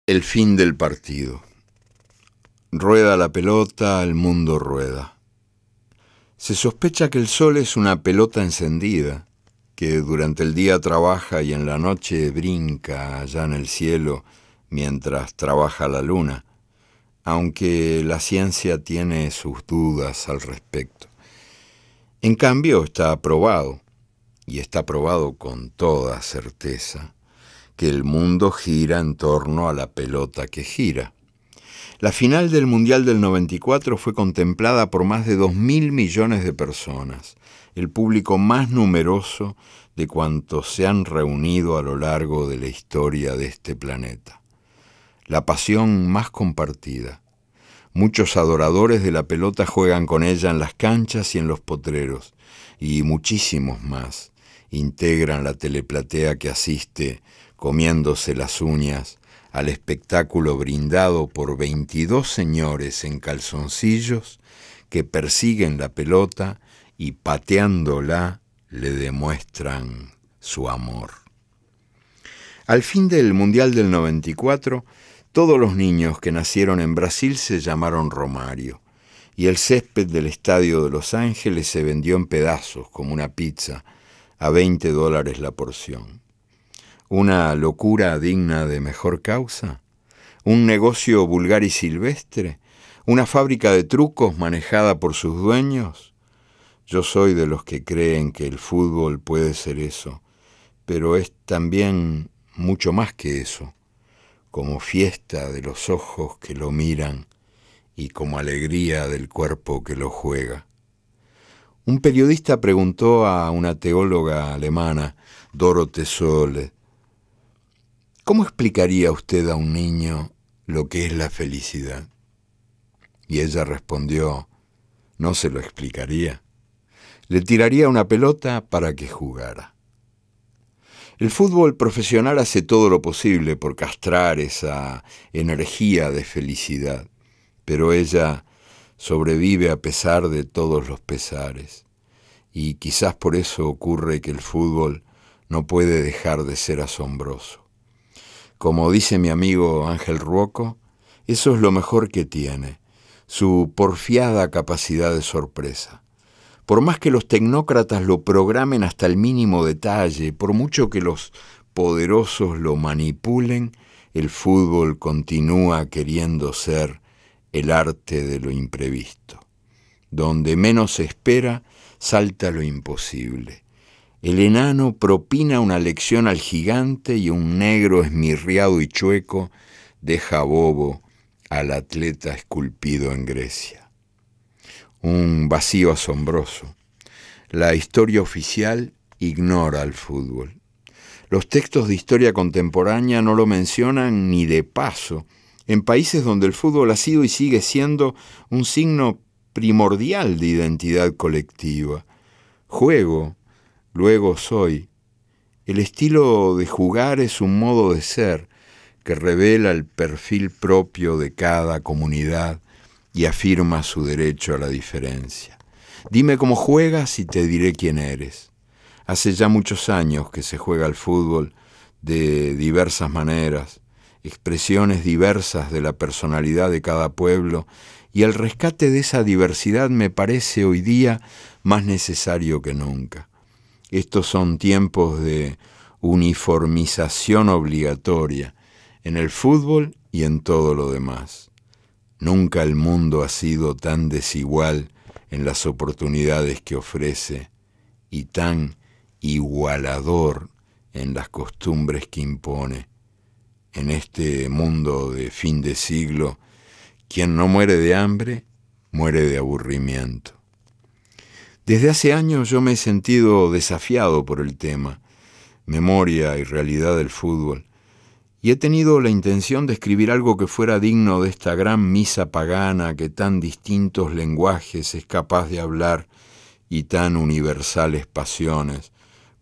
B: El fin del partido. Rueda
A: la pelota, el mundo rueda. Se sospecha que el sol es una pelota encendida, que durante el día trabaja y en la noche brinca allá en el cielo mientras trabaja la luna, aunque la ciencia tiene sus dudas al respecto. En cambio está aprobado, y está probado con toda certeza, que el mundo gira en torno a la pelota que gira. La final del Mundial del 94 fue contemplada por más de 2.000 millones de personas, el público más numeroso de cuantos se han reunido a lo largo de la historia de este planeta. La pasión más compartida. Muchos adoradores de la pelota juegan con ella en las canchas y en los potreros, y muchísimos más integran la teleplatea que asiste comiéndose las uñas, al espectáculo brindado por 22 señores en calzoncillos que persiguen la pelota y pateándola le demuestran su amor. Al fin del Mundial del 94, todos los niños que nacieron en Brasil se llamaron Romario, y el césped del Estadio de Los Ángeles se vendió en pedazos, como una pizza, a 20 dólares la porción una locura digna de mejor causa, un negocio vulgar y silvestre, una fábrica de trucos manejada por sus dueños. Yo soy de los que creen que el fútbol puede ser eso, pero es también mucho más que eso, como fiesta de los ojos que lo miran y como alegría del cuerpo que lo juega. Un periodista preguntó a una teóloga alemana, Dorothee ¿Cómo explicaría usted a un niño lo que es la felicidad? Y ella respondió, no se lo explicaría. Le tiraría una pelota para que jugara. El fútbol profesional hace todo lo posible por castrar esa energía de felicidad, pero ella sobrevive a pesar de todos los pesares. Y quizás por eso ocurre que el fútbol no puede dejar de ser asombroso. Como dice mi amigo Ángel Ruoco, eso es lo mejor que tiene, su porfiada capacidad de sorpresa. Por más que los tecnócratas lo programen hasta el mínimo detalle, por mucho que los poderosos lo manipulen, el fútbol continúa queriendo ser el arte de lo imprevisto. Donde menos se espera, salta lo imposible el enano propina una lección al gigante y un negro esmirriado y chueco deja bobo al atleta esculpido en Grecia. Un vacío asombroso. La historia oficial ignora al fútbol. Los textos de historia contemporánea no lo mencionan ni de paso, en países donde el fútbol ha sido y sigue siendo un signo primordial de identidad colectiva. Juego, luego soy. El estilo de jugar es un modo de ser que revela el perfil propio de cada comunidad y afirma su derecho a la diferencia. Dime cómo juegas y te diré quién eres. Hace ya muchos años que se juega al fútbol de diversas maneras, expresiones diversas de la personalidad de cada pueblo, y el rescate de esa diversidad me parece hoy día más necesario que nunca. Estos son tiempos de uniformización obligatoria en el fútbol y en todo lo demás. Nunca el mundo ha sido tan desigual en las oportunidades que ofrece y tan igualador en las costumbres que impone. En este mundo de fin de siglo, quien no muere de hambre, muere de aburrimiento. Desde hace años yo me he sentido desafiado por el tema, memoria y realidad del fútbol, y he tenido la intención de escribir algo que fuera digno de esta gran misa pagana que tan distintos lenguajes es capaz de hablar y tan universales pasiones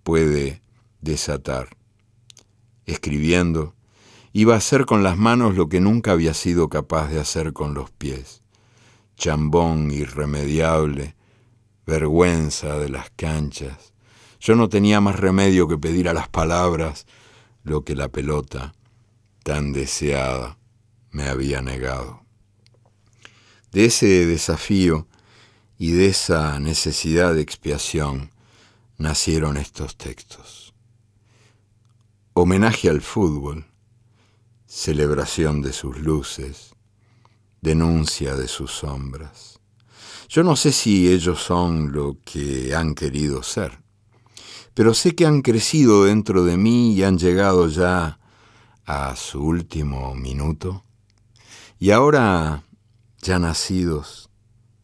A: puede desatar. Escribiendo, iba a hacer con las manos lo que nunca había sido capaz de hacer con los pies. Chambón irremediable, vergüenza de las canchas. Yo no tenía más remedio que pedir a las palabras lo que la pelota, tan deseada, me había negado. De ese desafío y de esa necesidad de expiación nacieron estos textos. Homenaje al fútbol, celebración de sus luces, denuncia de sus sombras. Yo no sé si ellos son lo que han querido ser, pero sé que han crecido dentro de mí y han llegado ya a su último minuto. Y ahora, ya nacidos,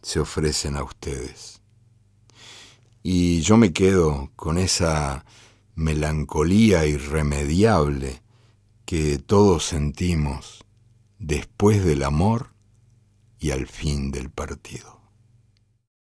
A: se ofrecen a ustedes. Y yo me quedo con esa melancolía irremediable
B: que todos sentimos después del amor y al fin del partido.